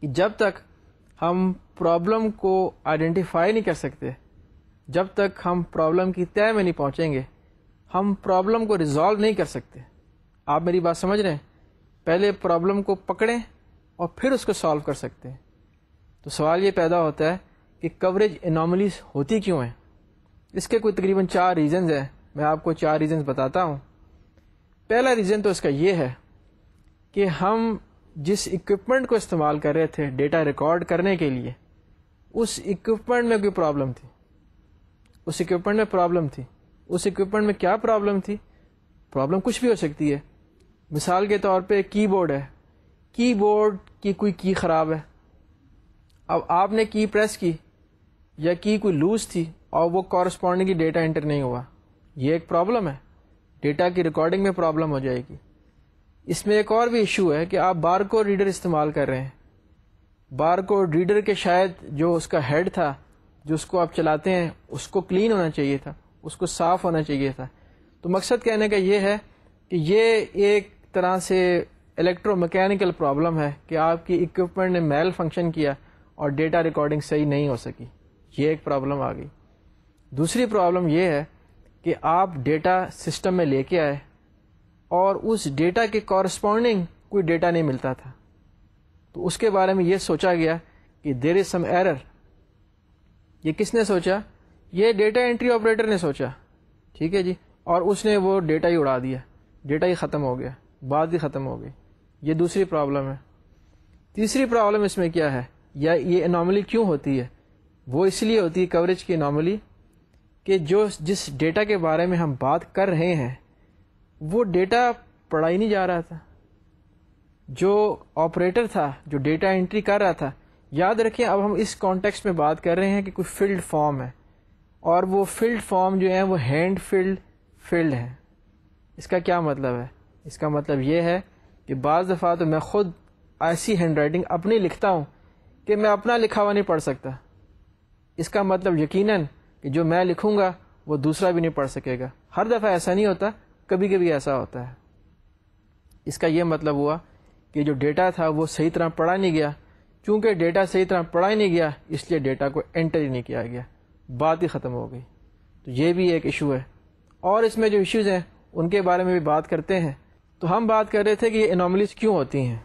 कि जब तक हम प्रॉब्लम को आइडेंटिफाई नहीं कर सकते जब तक हम प्रॉब्लम की तय में नहीं पहुँचेंगे हम प्रॉब्लम को रिज़ॉल्व नहीं कर सकते आप मेरी बात समझ रहे हैं पहले प्रॉब्लम को पकड़ें और फिर उसको सॉल्व कर सकते हैं तो सवाल ये पैदा होता है कि कवरेज इनामलीस होती क्यों हैं इसके कोई तकरीबन चार रीज़न्स हैं मैं आपको चार रीज़न्स बताता हूँ पहला रीज़न तो इसका ये है कि हम जिस इक्विपमेंट को इस्तेमाल कर रहे थे डेटा रिकॉर्ड करने के लिए उस इक्विपमेंट में कोई प्रॉब्लम थी उस इक्विपमेंट में प्रॉब्लम थी उस इक्विपमेंट में क्या प्रॉब्लम थी प्रॉब्लम कुछ भी हो सकती है मिसाल के तौर पे कीबोर्ड है कीबोर्ड की कोई की ख़राब है अब आपने की प्रेस की या की कोई लूज़ थी और वो कॉरस्पॉन्डिंगली डेटा एंटर नहीं हुआ ये एक प्रॉब्लम है डेटा की रिकॉर्डिंग में प्रॉब्लम हो जाएगी इसमें एक और भी इशू है कि आप बार कोड रीडर इस्तेमाल कर रहे हैं बार कोड रीडर के शायद जो उसका हेड था जो उसको आप चलाते हैं उसको क्लीन होना चाहिए था उसको साफ़ होना चाहिए था तो मकसद कहने का ये है कि ये एक तरह से इलेक्ट्रोमैकेनिकल प्रॉब्लम है कि आपकी इक्विपमेंट ने मेल फंक्शन किया और डेटा रिकॉर्डिंग सही नहीं हो सकी ये एक प्रॉब्लम आ गई दूसरी प्रॉब्लम ये है कि आप डेटा सिस्टम में लेके आए और उस डेटा के कॉरस्पॉन्डिंग कोई डेटा नहीं मिलता था तो उसके बारे में ये सोचा गया कि देर इज़ सम एरर ये किसने सोचा ये डेटा एंट्री ऑपरेटर ने सोचा ठीक है जी और उसने वो डेटा ही उड़ा दिया डेटा ही ख़त्म हो गया बात ही ख़त्म हो गई ये दूसरी प्रॉब्लम है तीसरी प्रॉब्लम इसमें क्या है या ये एनॉमली क्यों होती है वो इसलिए होती है कवरेज की एनॉमली कि जो जिस डेटा के बारे में हम बात कर रहे हैं वो डेटा पढ़ा ही नहीं जा रहा था जो ऑपरेटर था जो डेटा एंट्री कर रहा था याद रखें अब हम इस कॉन्टेक्स्ट में बात कर रहे हैं कि कोई फील्ड फॉर्म है और वो फील्ड फॉर्म जो है वो हैंड फील्ड फील्ड है इसका क्या मतलब है इसका मतलब ये है कि बज़ दफ़ा तो मैं ख़ुद ऐसी हैंड राइटिंग अपनी लिखता हूँ कि मैं अपना लिखा हुआ नहीं पढ़ सकता इसका मतलब यकीनन कि जो मैं लिखूँगा वो दूसरा भी नहीं पढ़ सकेगा हर दफ़ा ऐसा नहीं होता कभी कभी ऐसा होता है इसका यह मतलब हुआ कि जो डेटा था वो सही तरह पढ़ा नहीं गया चूंकि डेटा सही तरह पढ़ा ही नहीं गया इसलिए डेटा को एंटर ही नहीं किया गया बात ही ख़त्म हो गई तो ये भी एक इशू है और इसमें जो इश्यूज़ हैं उनके बारे में भी बात करते हैं तो हम बात कर रहे थे कि ये इनॉमलीज क्यों होती हैं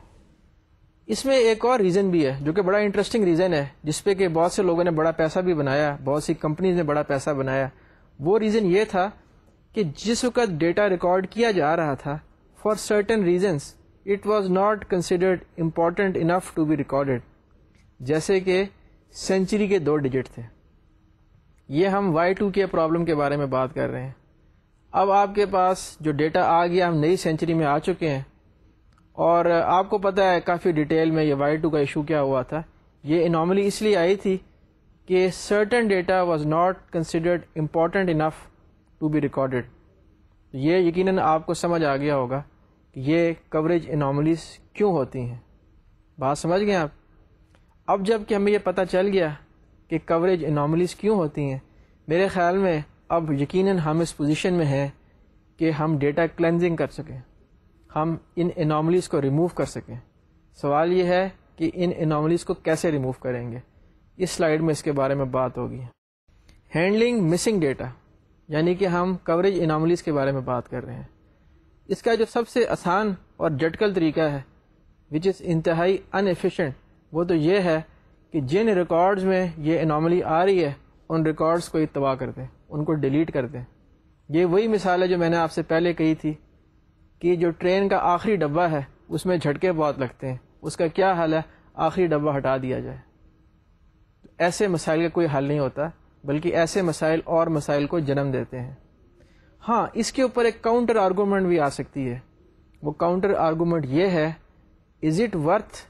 इसमें एक और रीज़न भी है जो कि बड़ा इंटरेस्टिंग रीज़न है जिसपे कि बहुत से लोगों ने बड़ा पैसा भी बनाया बहुत सी कंपनीज ने बड़ा पैसा बनाया वो रीज़न ये था कि जिस वक्त डेटा रिकॉर्ड किया जा रहा था for certain reasons it was not considered important enough to be recorded जैसे कि सेंचुरी के दो डिजिट थे ये हम वाई टू के प्रॉब्लम के बारे में बात कर रहे हैं अब आपके पास जो डेटा आ गया हम नई सेंचुरी में आ चुके हैं और आपको पता है काफ़ी डिटेल में ये वाई टू का इशू क्या हुआ था ये इनॉमली इसलिए आई थी कि certain data was not considered important enough to be recorded ये यकीनन आपको समझ आ गया होगा कि ये कवरेज इनॉमलीज क्यों होती हैं बात समझ गए आप अब जब कि हमें यह पता चल गया कि कवरेज इनामलीज क्यों होती हैं मेरे ख्याल में अब यकीनन हम इस पोजीशन में हैं कि हम डेटा क्लेंजिंग कर सकें हम इन इनामलीज को रिमूव कर सकें सवाल यह है कि इन इनामलीज को कैसे रिमूव करेंगे इस स्लाइड में इसके बारे में बात होगी हैंडलिंग मिसिंग डेटा यानी कि हम कवरेज इनामलीज के बारे में बात कर रहे हैं इसका जो सबसे आसान और जटकल तरीका है विच इज़ इंतहाई अनएफिशेंट वो तो ये है कि जिन रिकॉर्ड्स में ये एनॉमली आ रही है उन रिकॉर्ड्स को इतवा कर दें उनको डिलीट कर दें ये वही मिसाल है जो मैंने आपसे पहले कही थी कि जो ट्रेन का आखिरी डब्बा है उसमें झटके बहुत लगते हैं उसका क्या हल है आखिरी डब्बा हटा दिया जाए ऐसे मसाइल का कोई हल नहीं होता बल्कि ऐसे मसाइल और मसाइल को जन्म देते हैं हाँ इसके ऊपर एक काउंटर आर्गूमेंट भी आ सकती है वो काउंटर आर्गूमेंट ये है is it worth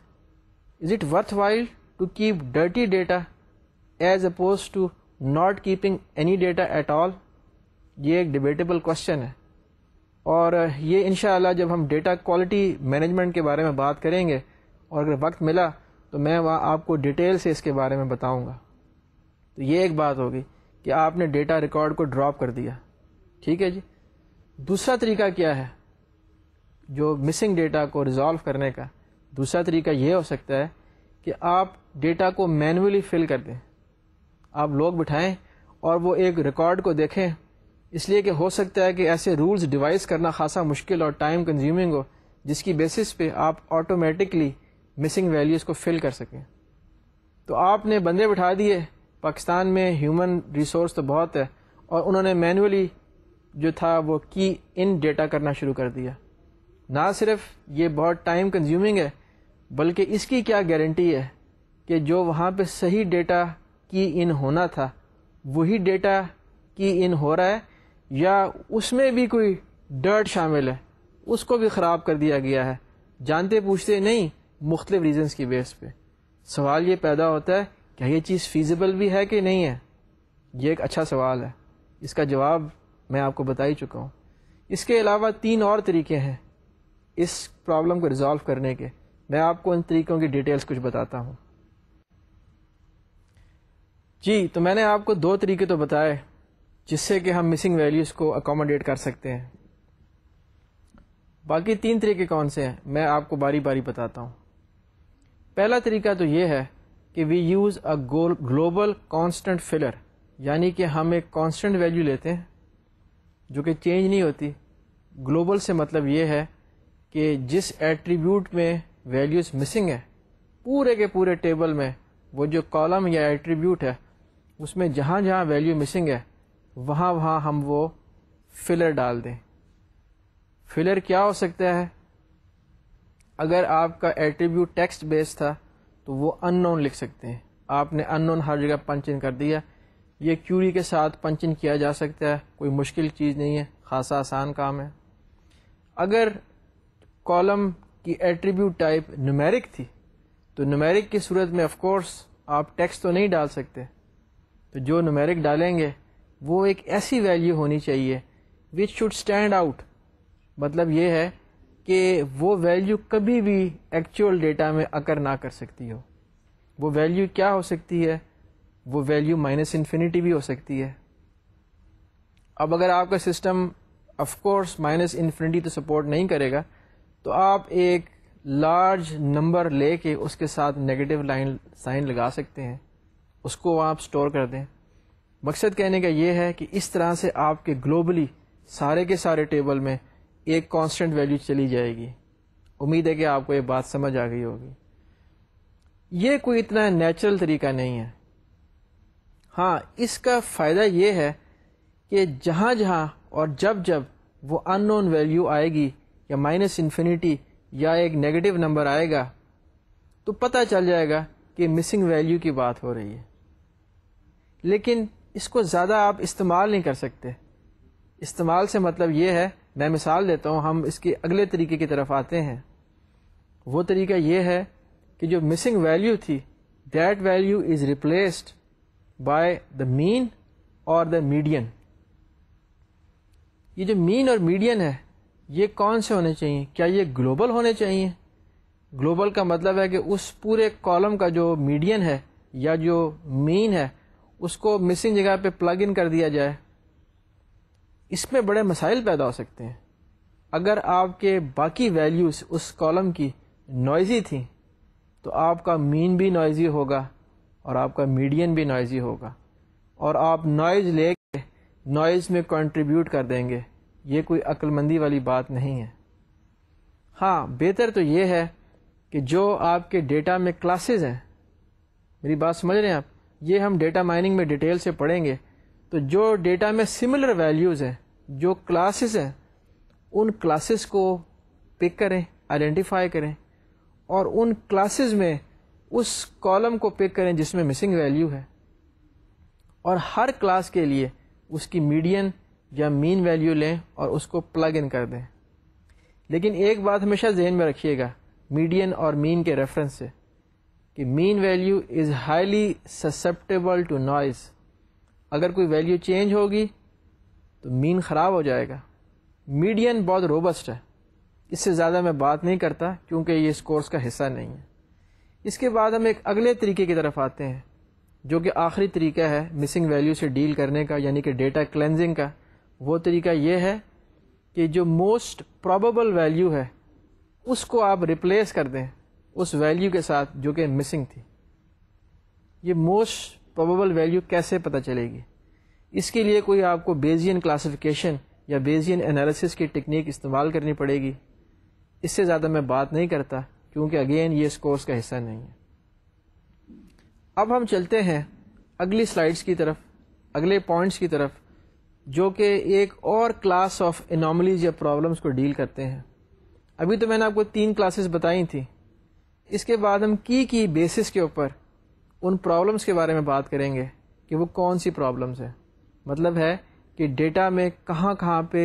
is it worthwhile to keep dirty data as opposed to not keeping any data at all ये एक डिबेटेबल क्वेश्चन है और uh, ये इन जब हम डेटा क्वालिटी मैनेजमेंट के बारे में बात करेंगे और अगर वक्त मिला तो मैं वहाँ आपको डिटेल से इसके बारे में बताऊँगा तो ये एक बात होगी कि आपने डेटा रिकॉर्ड को ड्रॉप कर दिया ठीक है जी दूसरा तरीका क्या है जो मिसिंग डेटा को रिज़ॉल्व करने का दूसरा तरीका यह हो सकता है कि आप डेटा को मैनुअली फिल कर दें आप लोग बिठाएं और वो एक रिकॉर्ड को देखें इसलिए कि हो सकता है कि ऐसे रूल्स डिवाइस करना खासा मुश्किल और टाइम कंज्यूमिंग हो जिसकी बेसिस पे आप ऑटोमेटिकली मिसिंग वैल्यूज़ को फिल कर सकें तो आपने बंदे बिठा दिए पाकिस्तान में ह्यूमन रिसोर्स तो बहुत है और उन्होंने मैनुअली जो था वो की इन डेटा करना शुरू कर दिया ना सिर्फ ये बहुत टाइम कंज्यूमिंग है बल्कि इसकी क्या गारंटी है कि जो वहाँ पे सही डेटा की इन होना था वही डेटा की इन हो रहा है या उसमें भी कोई डर्ट शामिल है उसको भी ख़राब कर दिया गया है जानते पूछते नहीं मुख्तलिफ रीजंस की बेस पे सवाल ये पैदा होता है क्या ये चीज़ फीजिबल भी है कि नहीं है ये एक अच्छा सवाल है इसका जवाब मैं आपको बता ही चुका हूँ इसके अलावा तीन और तरीके हैं इस प्रॉब्लम को रिज़ॉल्व करने के मैं आपको इन तरीकों की डिटेल्स कुछ बताता हूँ जी तो मैंने आपको दो तरीके तो बताए जिससे कि हम मिसिंग वैल्यूज़ को अकोमोडेट कर सकते हैं बाकी तीन तरीके कौन से हैं मैं आपको बारी बारी बताता हूँ पहला तरीका तो ये है कि we use a global constant filler यानी कि हम एक कांस्टेंट वैल्यू लेते हैं जो कि चेंज नहीं होती ग्लोबल से मतलब ये है कि जिस एट्रीब्यूट में वैल्यूज़ मिसिंग है पूरे के पूरे टेबल में वो जो कॉलम या एट्रीब्यूट है उसमें जहाँ जहाँ वैल्यू मिसिंग है वहाँ वहाँ हम वो फिलर डाल दें फिलर क्या हो सकता है अगर आपका एट्रीब्यूट टेक्स्ट बेस था तो वो अननोन लिख सकते हैं आपने अननोन हर जगह पंच इन कर दिया ये क्यूरी के साथ पंच इन किया जा सकता है कोई मुश्किल चीज़ नहीं है खासा आसान काम है अगर कॉलम की एट्रीब्यूट टाइप नुमेरिक थी तो नुमेरिक की सूरत में ऑफकोर्स आप टेक्स्ट तो नहीं डाल सकते तो जो नुमेरिक डालेंगे वो एक ऐसी वैल्यू होनी चाहिए विच शुड स्टैंड आउट मतलब ये है कि वो वैल्यू कभी भी एक्चुअल डेटा में अकर ना कर सकती हो वो वैल्यू क्या हो सकती है वो वैल्यू माइनस इन्फिनिटी भी हो सकती है अब अगर आपका system of course minus infinity तो सपोर्ट नहीं करेगा तो आप एक लार्ज नंबर ले के उसके साथ नेगेटिव लाइन साइन लगा सकते हैं उसको आप स्टोर कर दें मकसद कहने का ये है कि इस तरह से आपके ग्लोबली सारे के सारे टेबल में एक कांस्टेंट वैल्यू चली जाएगी उम्मीद है कि आपको ये बात समझ आ गई होगी ये कोई इतना नेचुरल तरीका नहीं है हाँ इसका फ़ायदा ये है कि जहाँ जहाँ और जब जब वो अननोन वैल्यू आएगी या माइनस इन्फिनिटी या एक नेगेटिव नंबर आएगा तो पता चल जाएगा कि मिसिंग वैल्यू की बात हो रही है लेकिन इसको ज़्यादा आप इस्तेमाल नहीं कर सकते इस्तेमाल से मतलब ये है मैं मिसाल देता हूँ हम इसके अगले तरीके की तरफ आते हैं वो तरीका ये है कि जो मिसिंग वैल्यू थी that value is replaced by the mean और द मीडियन ये जो मीन और मीडियन है ये कौन से होने चाहिए क्या ये ग्लोबल होने चाहिए ग्लोबल का मतलब है कि उस पूरे कॉलम का जो मीडियन है या जो मीन है उसको मिसिंग जगह पे प्लग इन कर दिया जाए इसमें बड़े मसाइल पैदा हो सकते हैं अगर आपके बाकी वैल्यूज़ उस कॉलम की नॉइजी थी तो आपका मीन भी नॉइजी होगा और आपका मीडियन भी नॉइजी होगा और आप नॉइज़ ले नॉइज़ में कंट्रीब्यूट कर देंगे ये कोई अक्लमंदी वाली बात नहीं है हाँ बेहतर तो ये है कि जो आपके डेटा में क्लासेस हैं मेरी बात समझ रहे हैं आप ये हम डेटा माइनिंग में डिटेल से पढ़ेंगे तो जो डेटा में सिमिलर वैल्यूज़ हैं जो क्लासेस हैं उन क्लासेस को पिक करें आइडेंटिफाई करें और उन क्लासेस में उस कॉलम को पिक करें जिसमें मिसिंग वैल्यू है और हर क्लास के लिए उसकी मीडियन या मीन वैल्यू लें और उसको प्लग इन कर दें लेकिन एक बात हमेशा जहन में रखिएगा मीडियन और मीन के रेफरेंस से कि mean value is highly susceptible to noise अगर कोई वैल्यू चेंज होगी तो मीन ख़राब हो जाएगा मीडियन बहुत रोबस्ट है इससे ज़्यादा मैं बात नहीं करता क्योंकि ये इस कोर्स का हिस्सा नहीं है इसके बाद हम एक अगले तरीके की तरफ आते हैं जो कि आखिरी तरीका है मिसिंग वैल्यू से डील करने का यानी कि डेटा क्लेंजिंग का वो तरीका ये है कि जो मोस्ट प्रॉबल वैल्यू है उसको आप रिप्लेस कर दें उस वैल्यू के साथ जो कि मिसिंग थी ये मोस्ट प्रॉबल वैल्यू कैसे पता चलेगी इसके लिए कोई आपको बेजियन क्लासिफिकेशन या बेजियन एनालिसिस की टेक्निक इस्तेमाल करनी पड़ेगी इससे ज़्यादा मैं बात नहीं करता क्योंकि अगेन ये इस कोर्स का हिस्सा नहीं है अब हम चलते हैं अगली स्लाइड्स की तरफ अगले पॉइंट्स की तरफ जो कि एक और क्लास ऑफ इनामलीज या प्रॉब्लम्स को डील करते हैं अभी तो मैंने आपको तीन क्लासेस बताई थी इसके बाद हम की की बेसिस के ऊपर उन प्रॉब्लम्स के बारे में बात करेंगे कि वो कौन सी प्रॉब्लम्स है मतलब है कि डेटा में कहाँ कहाँ पे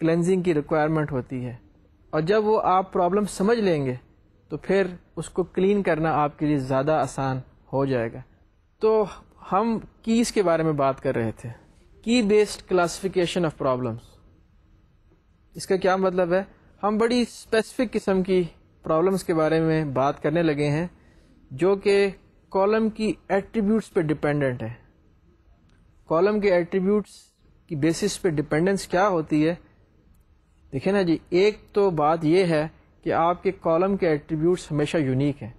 क्लेंजिंग की रिक्वायरमेंट होती है और जब वो आप प्रॉब्लम समझ लेंगे तो फिर उसको क्लीन करना आपके लिए ज़्यादा आसान हो जाएगा तो हम कीज़ के बारे में बात कर रहे थे की बेस्ड क्लासिफिकेशन ऑफ प्रॉब्लम्स इसका क्या मतलब है हम बड़ी स्पेसिफिक किस्म की प्रॉब्लम्स के बारे में बात करने लगे हैं जो कि कॉलम की एट्रीब्यूट्स पे डिपेंडेंट है कॉलम के एट्रीब्यूट्स की बेसिस पे डिपेंडेंस क्या होती है देखिए ना जी एक तो बात यह है कि आपके कॉलम के एट्रीब्यूट्स हमेशा यूनिक हैं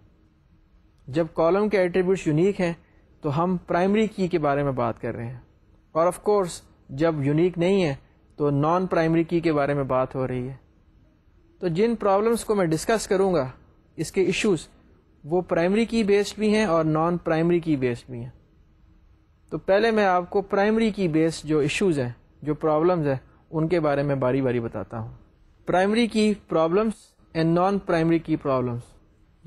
जब कॉलम के एट्रीब्यूट्स यूनिक हैं तो हम प्राइमरी की के बारे में बात कर रहे हैं और ऑफ कोर्स जब यूनिक नहीं है तो नॉन प्राइमरी की के बारे में बात हो रही है तो जिन प्रॉब्लम्स को मैं डिस्कस करूँगा इसके इश्यूज वो प्राइमरी की बेस्ड भी हैं और नॉन प्राइमरी की बेस्ड भी हैं तो पहले मैं आपको प्राइमरी की बेस्ड जो इश्यूज हैं जो प्रॉब्लम्स हैं उनके बारे में बारी बारी बताता हूँ primary key problems and non primary key problems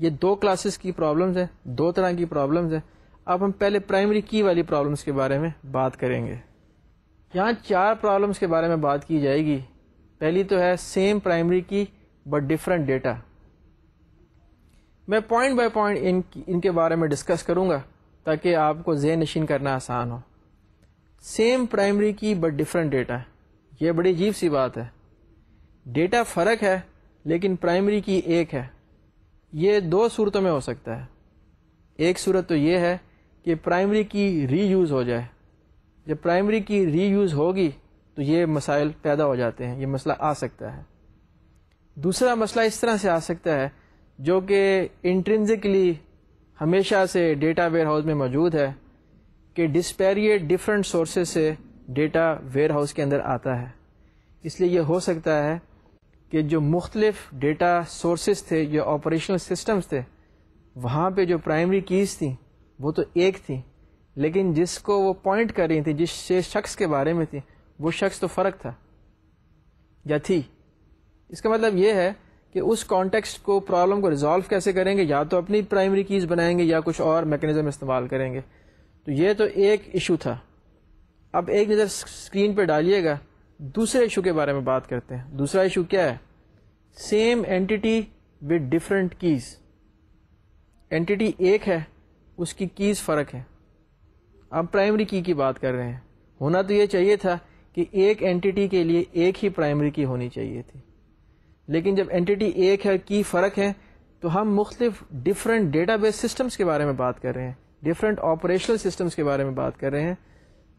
ये दो क्लासेस की प्रॉब्लम्स हैं दो तरह की प्रॉब्लम्स हैं अब हम पहले प्राइमरी की वाली प्रॉब्लम्स के बारे में बात करेंगे यहाँ चार प्रॉब्लम्स के बारे में बात की जाएगी पहली तो है same primary key but different data मैं पॉइंट बाय पॉइंट इन इनके बारे में डिस्कस करूँगा ताकि आपको जेन नशीन करना आसान हो same primary key but different data ये बड़ी अजीब सी बात है डेटा फ़र्क है लेकिन प्राइमरी की एक है ये दो सूरतों में हो सकता है एक सूरत तो ये है कि प्राइमरी की यूज़ हो जाए जब प्राइमरी की री यूज़ होगी तो ये मसाइल पैदा हो जाते हैं ये मसला आ सकता है दूसरा मसला इस तरह से आ सकता है जो कि इंट्रेंसिकली हमेशा से डेटा वेयर हाउस में मौजूद है कि डिस्पैरिएट डिफरेंट सोर्सेज से डेटा वेयर हाउस के अंदर आता है इसलिए यह हो सकता है कि जो मुख्तलिफ डेटा सोर्सेज थे जो ऑपरेशनल सिस्टम्स थे वहाँ पे जो प्राइमरी कीज़ थी वो तो एक थी लेकिन जिसको वो पॉइंट कर रही थी जिस शख्स के बारे में थी वो शख्स तो फ़र्क था या थी इसका मतलब ये है कि उस कॉन्टेक्स्ट को प्रॉब्लम को रिजॉल्व कैसे करेंगे या तो अपनी प्राइमरी कीज़ बनाएंगे या कुछ और मैकेनिज़्म इस्तेमाल करेंगे तो ये तो एक इशू था अब एक नज़र स्क्रीन पर डालिएगा दूसरे इशू के बारे में बात करते हैं दूसरा इशू क्या है same entity with different keys entity एक है उसकी कीज़ फ़र्क है अब प्राइमरी की की बात कर रहे हैं होना तो ये चाहिए था कि एक एंटिटी के लिए एक ही प्राइमरी की होनी चाहिए थी लेकिन जब एंटिटी एक है की फ़र्क है तो हम मुख्तफ डिफरेंट डेटाबेस सिस्टम्स के बारे में बात कर रहे हैं डिफरेंट ऑपरेशनल सिस्टम्स के बारे में बात कर रहे हैं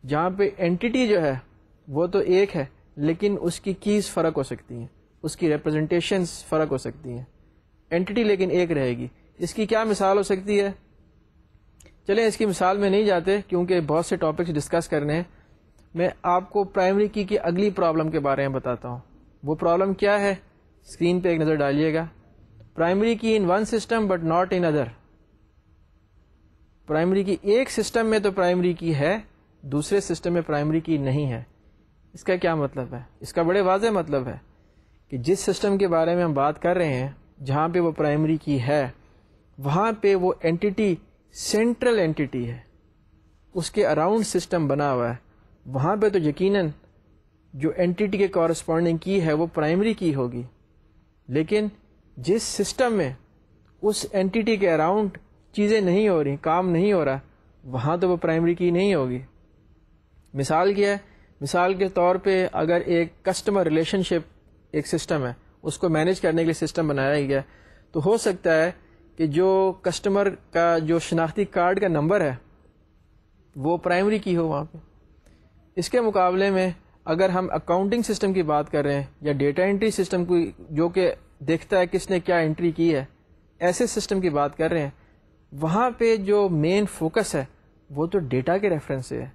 जहाँ पे एंटिटी जो है वो तो एक है लेकिन उसकी कीज़ फ़र्क हो सकती हैं उसकी रिप्रेजेंटेशंस फ़र्क हो सकती हैं एंटिटी लेकिन एक रहेगी इसकी क्या मिसाल हो सकती है चले इसकी मिसाल में नहीं जाते क्योंकि बहुत से टॉपिक्स डिस्कस करने हैं मैं आपको प्राइमरी की की अगली प्रॉब्लम के बारे में बताता हूँ वो प्रॉब्लम क्या है स्क्रीन पे एक नज़र डालिएगा primary key in one system but not in other primary key एक सिस्टम में तो प्राइमरी की है दूसरे सिस्टम में प्राइमरी की नहीं है इसका क्या मतलब है इसका बड़े वाज मतलब है कि जिस सिस्टम के बारे में हम बात कर रहे हैं जहाँ पे वो प्राइमरी की है वहाँ पे वो एंटिटी सेंट्रल एंटिटी है उसके अराउंड सिस्टम बना हुआ है वहाँ पे तो यकीनन जो एंटिटी के कॉरस्पॉन्डिंग की है वो प्राइमरी की होगी लेकिन जिस सिस्टम में उस एंटिटी के अराउंड चीज़ें नहीं हो रही काम नहीं हो रहा वहाँ तो वो प्राइमरी की नहीं होगी मिसाल क्या है मिसाल के तौर पे अगर एक कस्टमर रिलेशनशिप एक सिस्टम है उसको मैनेज करने के लिए सिस्टम बनाया गया तो हो सकता है कि जो कस्टमर का जो शनाख्ती कार्ड का नंबर है वो प्राइमरी की हो वहाँ पे इसके मुकाबले में अगर हम अकाउंटिंग सिस्टम की बात कर रहे हैं या डेटा एंट्री सिस्टम को जो कि देखता है किसने क्या एंट्री की है ऐसे सिस्टम की बात कर रहे हैं वहाँ पे जो मेन फोकस है वो तो डेटा के रेफरेंस से है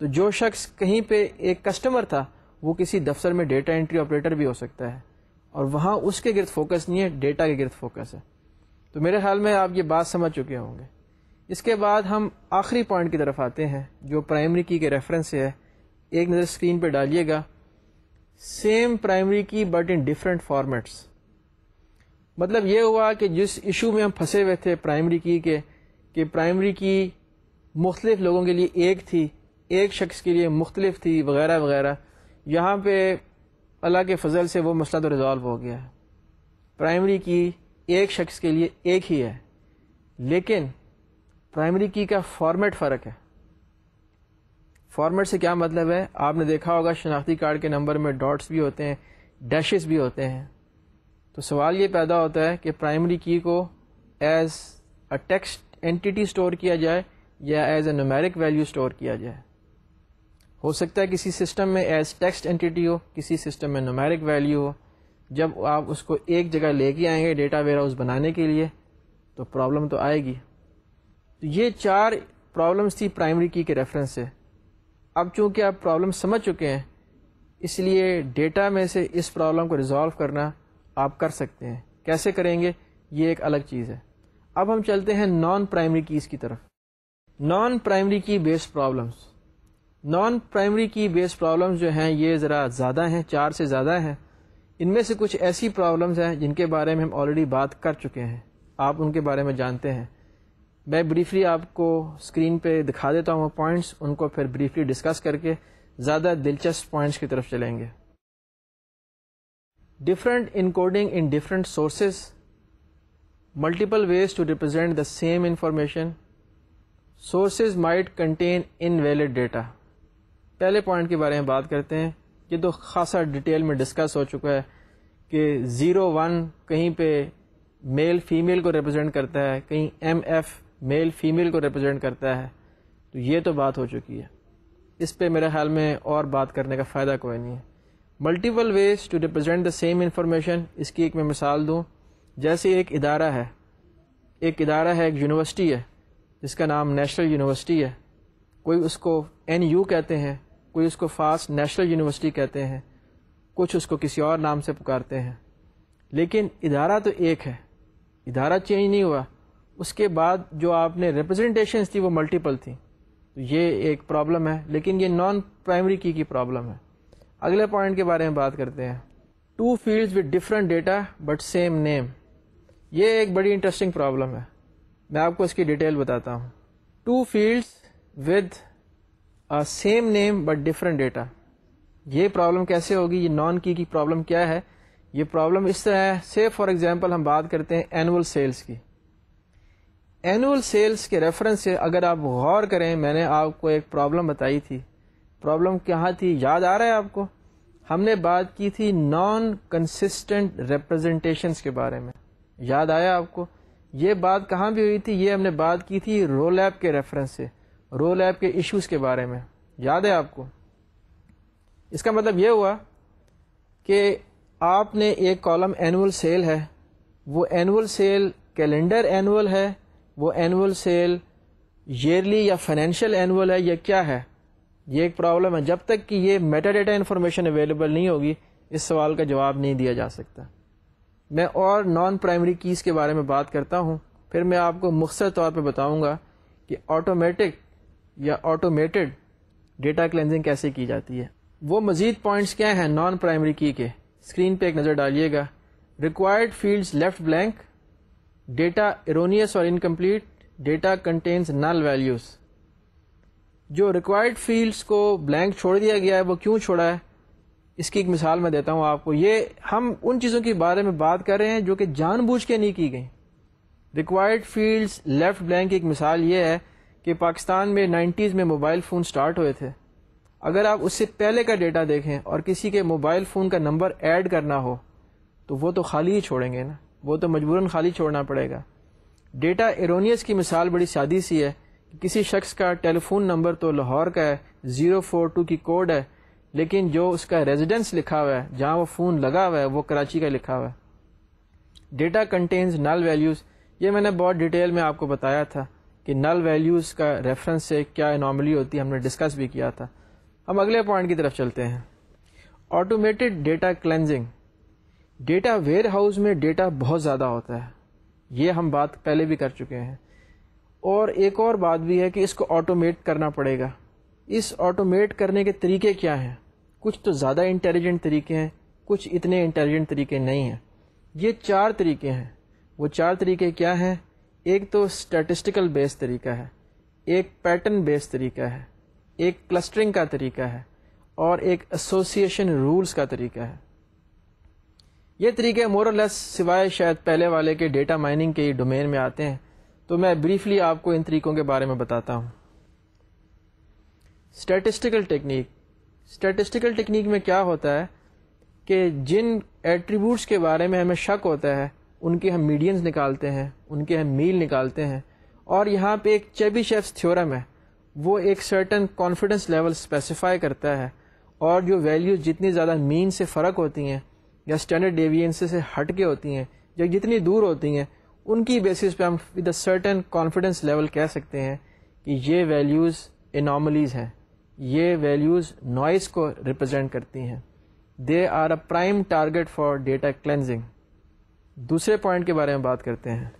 तो जो शख्स कहीं पे एक कस्टमर था वो किसी दफ्तर में डेटा एंट्री ऑपरेटर भी हो सकता है और वहाँ उसके गिरद फोकस नहीं है डेटा के गिरद फोकस है तो मेरे ख्याल में आप ये बात समझ चुके होंगे इसके बाद हम आखिरी पॉइंट की तरफ आते हैं जो प्राइमरी की के रेफरेंस से है एक नज़र स्क्रीन पर डालिएगा same primary key but in different formats मतलब ये हुआ कि जिस इशू में हम फंसे हुए थे प्राइमरी की के कि प्राइमरी की मुख्तलिफ लोगों के लिए एक थी एक शख्स के लिए मुख्तलिफ थी वगैरह वगैरह यहाँ पे अल्लाह के फजल से वो मसला तो रिजॉल्व हो गया है प्राइमरी की एक शख्स के लिए एक ही है लेकिन प्राइमरी की का फॉर्मेट फ़र्क है फॉर्मेट से क्या मतलब है आपने देखा होगा शनाख्ती कार्ड के नंबर में डॉट्स भी होते हैं डैशेस भी होते हैं तो सवाल ये पैदा होता है कि प्राइमरी की को as a text entity store किया जाए या as a numeric value store किया जाए हो सकता है किसी सिस्टम में एज टेक्स्ट एंटिटी हो किसी सिस्टम में नोमेरिक वैल्यू हो जब आप उसको एक जगह लेके आएंगे डेटा वेयर हाउस बनाने के लिए तो प्रॉब्लम तो आएगी तो ये चार प्रॉब्लम्स थी प्राइमरी की के रेफरेंस से अब चूंकि आप प्रॉब्लम समझ चुके हैं इसलिए डेटा में से इस प्रॉब्लम को रिज़ॉल्व करना आप कर सकते हैं कैसे करेंगे ये एक अलग चीज़ है अब हम चलते हैं नॉन प्राइमरी कीज़ की तरफ non primary key based problems non primary key based problems जो हैं ये ज़रा ज़्यादा हैं चार से ज़्यादा हैं इनमें से कुछ ऐसी प्रॉब्लम्स हैं जिनके बारे में हम ऑलरेडी बात कर चुके हैं आप उनके बारे में जानते हैं मैं ब्रीफली आपको स्क्रीन पे दिखा देता हूँ पॉइंट्स उनको फिर ब्रीफली डिस्कस करके ज़्यादा दिलचस्प पॉइंट्स की तरफ चलेंगे different encoding in different sources, multiple ways to represent the same information, sources might contain invalid data. पहले पॉइंट के बारे में बात करते हैं ये तो खासा डिटेल में डिस्कस हो चुका है कि ज़ीरो वन कहीं पे मेल फीमेल को रिप्रेजेंट करता है कहीं एम एफ मेल फीमेल को रिप्रेजेंट करता है तो ये तो बात हो चुकी है इस पर मेरे ख्याल में और बात करने का फ़ायदा कोई नहीं है multiple ways to represent the same information इसकी एक मैं मिसाल दूँ जैसे एक इदारा है एक इदारा है एक यूनिवर्सिटी है जिसका नाम नेशनल यूनिवर्सिटी है कोई उसको एन यू कहते हैं कोई उसको फास्ट नेशनल यूनिवर्सिटी कहते हैं कुछ उसको किसी और नाम से पुकारते हैं लेकिन इदारा तो एक है इदारा चेंज नहीं हुआ उसके बाद जो आपने रिप्रेजेंटेशन थी वो मल्टीपल थी तो ये एक प्रॉब्लम है लेकिन ये नॉन प्राइमरी की की प्रॉब्लम है अगले पॉइंट के बारे में बात करते हैं two fields with different data but same name ये एक बड़ी इंटरेस्टिंग प्रॉब्लम है मैं आपको इसकी डिटेल बताता हूँ two fields with same name but different data ये प्रॉब्लम कैसे होगी ये नॉन की की प्रॉब्लम क्या है ये प्रॉब्लम इस तरह है से फॉर एग्जांपल हम बात करते हैं एनुअल सेल्स की एनुअल सेल्स के रेफरेंस से अगर आप गौर करें मैंने आपको एक प्रॉब्लम बताई थी प्रॉब्लम कहाँ थी याद आ रहा है आपको हमने बात की थी नॉन कंसिस्टेंट रिप्रेजेंटेशंस के बारे में याद आया आपको ये बात कहाँ भी हुई थी ये हमने बात की थी रोल ऐप के रेफरेंस से रोल ऐप के इश्यूज़ के बारे में याद है आपको इसका मतलब ये हुआ कि आपने एक कॉलम एनुअल सेल है वो एनुअल सेल कैलेंडर एनुअल है वो एनुअल सेल ईयरली या फाइनेंशियल एनुअल है या क्या है ये एक प्रॉब्लम है जब तक कि ये मेटा डेटा इन्फॉर्मेशन अवेलेबल नहीं होगी इस सवाल का जवाब नहीं दिया जा सकता मैं और नॉन प्राइमरी कीज़ के बारे में बात करता हूँ फिर मैं आपको मुख्तर तौर पर बताऊँगा कि ऑटोमेटिक या ऑटोमेटेड डेटा क्लेंजिंग कैसे की जाती है वो मज़ीद पॉइंट्स क्या हैं नॉन प्राइमरी की के स्क्रीन पे एक नज़र डालिएगा required fields left blank data erroneous और incomplete data contains null values जो रिक्वायर्ड फील्ड्स को ब्लैंक छोड़ दिया गया है वो क्यों छोड़ा है इसकी एक मिसाल मैं देता हूँ आपको ये हम उन चीज़ों के बारे में बात कर रहे हैं जो कि जानबूझ के नहीं की गई रिक्वायर्ड फील्ड्स लेफ़्ट ब्लैंक की एक मिसाल ये है कि पाकिस्तान में नाइन्टीज़ में मोबाइल फ़ोन स्टार्ट हुए थे अगर आप उससे पहले का डेटा देखें और किसी के मोबाइल फ़ोन का नंबर ऐड करना हो तो वो तो खाली ही छोड़ेंगे ना वो तो मजबूरन खाली छोड़ना पड़ेगा डेटा एरोनियस की मिसाल बड़ी सादी सी है कि किसी शख्स का टेलीफोन नंबर तो लाहौर का है ज़ीरो फोर टू की कोड है लेकिन जो उसका रेजिडेंस लिखा हुआ है जहाँ वो फ़ोन लगा हुआ है वो कराची का लिखा हुआ है डेटा कंटेन्स नल वैल्यूज़ ये मैंने बहुत डिटेल में आपको बताया था कि नल वैल्यूज़ का रेफरेंस से क्या इनामली होती है हमने डिस्कस भी किया था हम अगले पॉइंट की तरफ चलते हैं automated data cleansing data warehouse में डेटा बहुत ज़्यादा होता है ये हम बात पहले भी कर चुके हैं और एक और बात भी है कि इसको ऑटोमेट करना पड़ेगा इस ऑटोमेट करने के तरीके क्या हैं कुछ तो ज़्यादा इंटेलिजेंट तरीके हैं कुछ इतने इंटेलिजेंट तरीके नहीं हैं ये चार तरीके हैं वो चार तरीके क्या हैं एक तो स्टैटिस्टिकल बेस्ड तरीका है एक पैटर्न बेस्ड तरीका है एक क्लस्टरिंग का तरीका है और एक एसोसिएशन रूल्स का तरीका है ये तरीके मोरलेस सिवाय शायद पहले वाले के डेटा माइनिंग के डोमेन में आते हैं तो मैं ब्रीफली आपको इन तरीकों के बारे में बताता हूँ स्टैटिस्टिकल टेक्निक स्टैटिस्टिकल टेक्निक में क्या होता है कि जिन एट्रीब्यूट्स के बारे में हमें शक होता है उनके हम मीडियंस निकालते हैं उनके हम मील निकालते हैं और यहाँ पे एक चेबी शेफ्स थ्योरम है वो एक सर्टन कॉन्फिडेंस लेवल स्पेसिफाई करता है और जो वैल्यूज जितनी ज़्यादा मीन से फ़र्क होती हैं या स्टैंडर्ड डेविएंस से हट के होती हैं या जितनी दूर होती हैं उनकी बेसिस पे हम विद सर्टन कॉन्फिडेंस लेवल कह सकते हैं कि ये वैल्यूज़ इनामलीज़ हैं ये वैल्यूज़ नॉइस को रिप्रेजेंट करती हैं they are a prime target for data cleansing दूसरे पॉइंट के बारे में बात करते हैं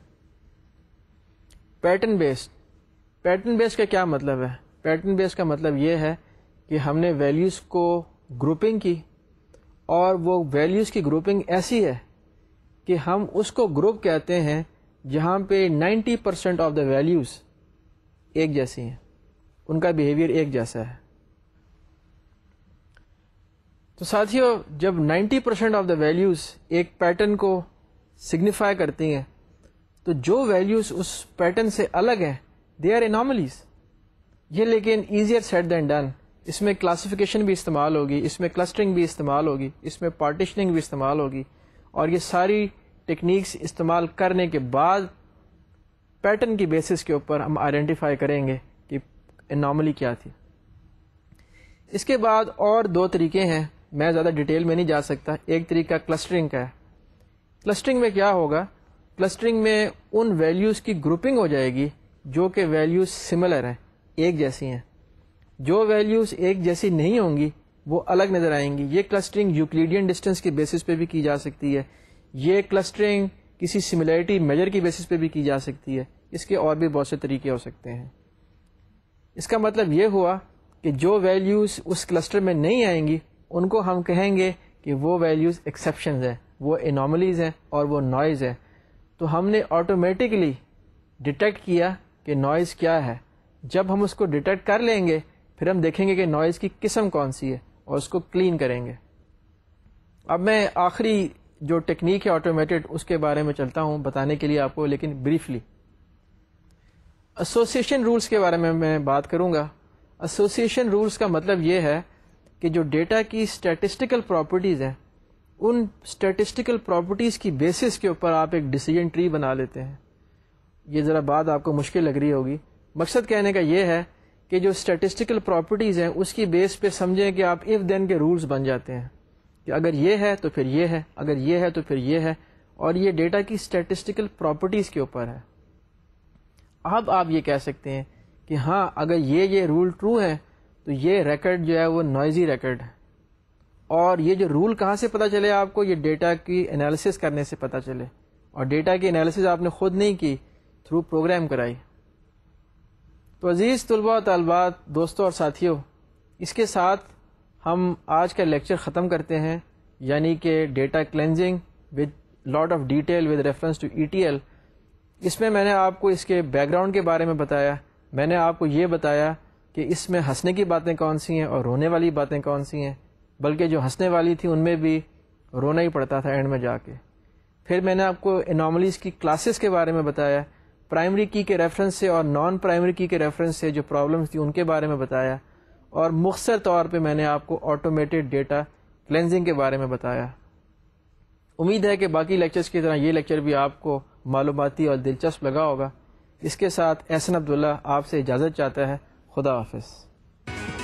पैटर्न बेस्ड पैटर्न बेस का क्या मतलब है पैटर्न बेस का मतलब ये है कि हमने वैल्यूज़ को ग्रुपिंग की और वो वैल्यूज़ की ग्रुपिंग ऐसी है कि हम उसको ग्रुप कहते हैं जहाँ पे 90 परसेंट ऑफ द वैल्यूज़ एक जैसी हैं उनका बिहेवियर एक जैसा है तो साथियों जब 90 परसेंट ऑफ द वैल्यूज़ एक पैटर्न को सिग्निफाई करती हैं तो जो वैल्यूज़ उस पैटर्न से अलग हैं दे आर एनामलीज ये लेकिन ईजियर सेट दैन डन इसमें क्लासिफिकेशन भी इस्तेमाल होगी इसमें क्लस्टरिंग भी इस्तेमाल होगी इसमें पार्टिशनिंग भी इस्तेमाल होगी और ये सारी टेक्निक्स इस्तेमाल करने के बाद पैटर्न की बेसिस के ऊपर हम आइडेंटिफाई करेंगे कि एनामली क्या थी इसके बाद और दो तरीके हैं मैं ज़्यादा डिटेल में नहीं जा सकता एक तरीका क्लस्टरिंग का है क्लस्टरिंग में क्या होगा क्लस्टरिंग में उन वैल्यूज़ की ग्रुपिंग हो जाएगी जो कि वैल्यूज सिमिलर हैं एक जैसी हैं जो वैल्यूज एक जैसी नहीं होंगी वो अलग नज़र आएंगी ये क्लस्टरिंग यूक्लिडियन डिस्टेंस के बेसिस पे भी की जा सकती है ये क्लस्टरिंग किसी सिमिलरिटी मेजर की बेसिस पे भी की जा सकती है इसके और भी बहुत से तरीके हो सकते हैं इसका मतलब ये हुआ कि जो वैल्यूज़ उस क्लस्टर में नहीं आएंगी उनको हम कहेंगे कि वो वैल्यूज़ एक्सेप्शन हैं वो इनामलीज़ हैं और वो नॉइज़ है तो हमने ऑटोमेटिकली डिटेक्ट किया कि नॉइज़ क्या है जब हम उसको डिटेक्ट कर लेंगे फिर हम देखेंगे कि नॉइज़ की किस्म कौन सी है और उसको क्लीन करेंगे अब मैं आखिरी जो टेक्निक है ऑटोमेटेड उसके बारे में चलता हूँ बताने के लिए आपको लेकिन ब्रीफली एसोसिएशन रूल्स के बारे में मैं बात करूँगा एसोसिएशन रूल्स का मतलब ये है कि जो डेटा की स्टैटिस्टिकल प्रॉपर्टीज़ हैं उन स्टैटिस्टिकल प्रॉपर्टीज़ की बेसिस के ऊपर आप एक डिसीजन ट्री बना लेते हैं ये ज़रा बात आपको मुश्किल लग रही होगी मकसद कहने का ये है कि जो स्टैटिस्टिकल प्रॉपर्टीज़ हैं उसकी बेस पे समझें कि आप इफ़ देन के रूल्स बन जाते हैं कि अगर ये है तो फिर ये है अगर ये है तो फिर ये है और ये डेटा की स्टैटिस्टिकल प्रॉपर्टीज़ के ऊपर है अब आप ये कह सकते हैं कि हाँ अगर ये ये रूल ट्रू है तो ये रिकॉर्ड जो है वो नॉइजी रिकॉर्ड है और ये जो रूल कहाँ से पता चले आपको ये डेटा की एनालिसिस करने से पता चले और डेटा की एनालिसिस आपने खुद नहीं की थ्रू प्रोग्राम कराई तो अज़ीज़ तलबा तलबात दोस्तों और साथियों इसके साथ हम आज का लेक्चर ख़त्म करते हैं यानी कि data cleansing with lot of detail with reference to ETL इसमें मैंने आपको इसके बैकग्राउंड के बारे में बताया मैंने आपको ये बताया कि इसमें हंसने की बातें कौन सी हैं और रोने वाली बातें कौन सी हैं बल्कि जो हंसने वाली थी उनमें भी रोना ही पड़ता था एंड में जाके फिर मैंने आपको इनामलीज़ की क्लासेस के बारे में बताया प्राइमरी की के रेफरेंस से और नॉन प्राइमरी की के रेफरेंस से जो प्रॉब्लम्स थी उनके बारे में बताया और मुख्तर तौर पे मैंने आपको ऑटोमेटेड डेटा क्लेंजिंग के बारे में बताया उम्मीद है कि बाकी लेक्चर्स की तरह ये लेक्चर भी आपको मालूमती और दिलचस्प लगा होगा इसके साथ एहसन अब्दुल्ला आपसे इजाज़त चाहता है खुदा हाफ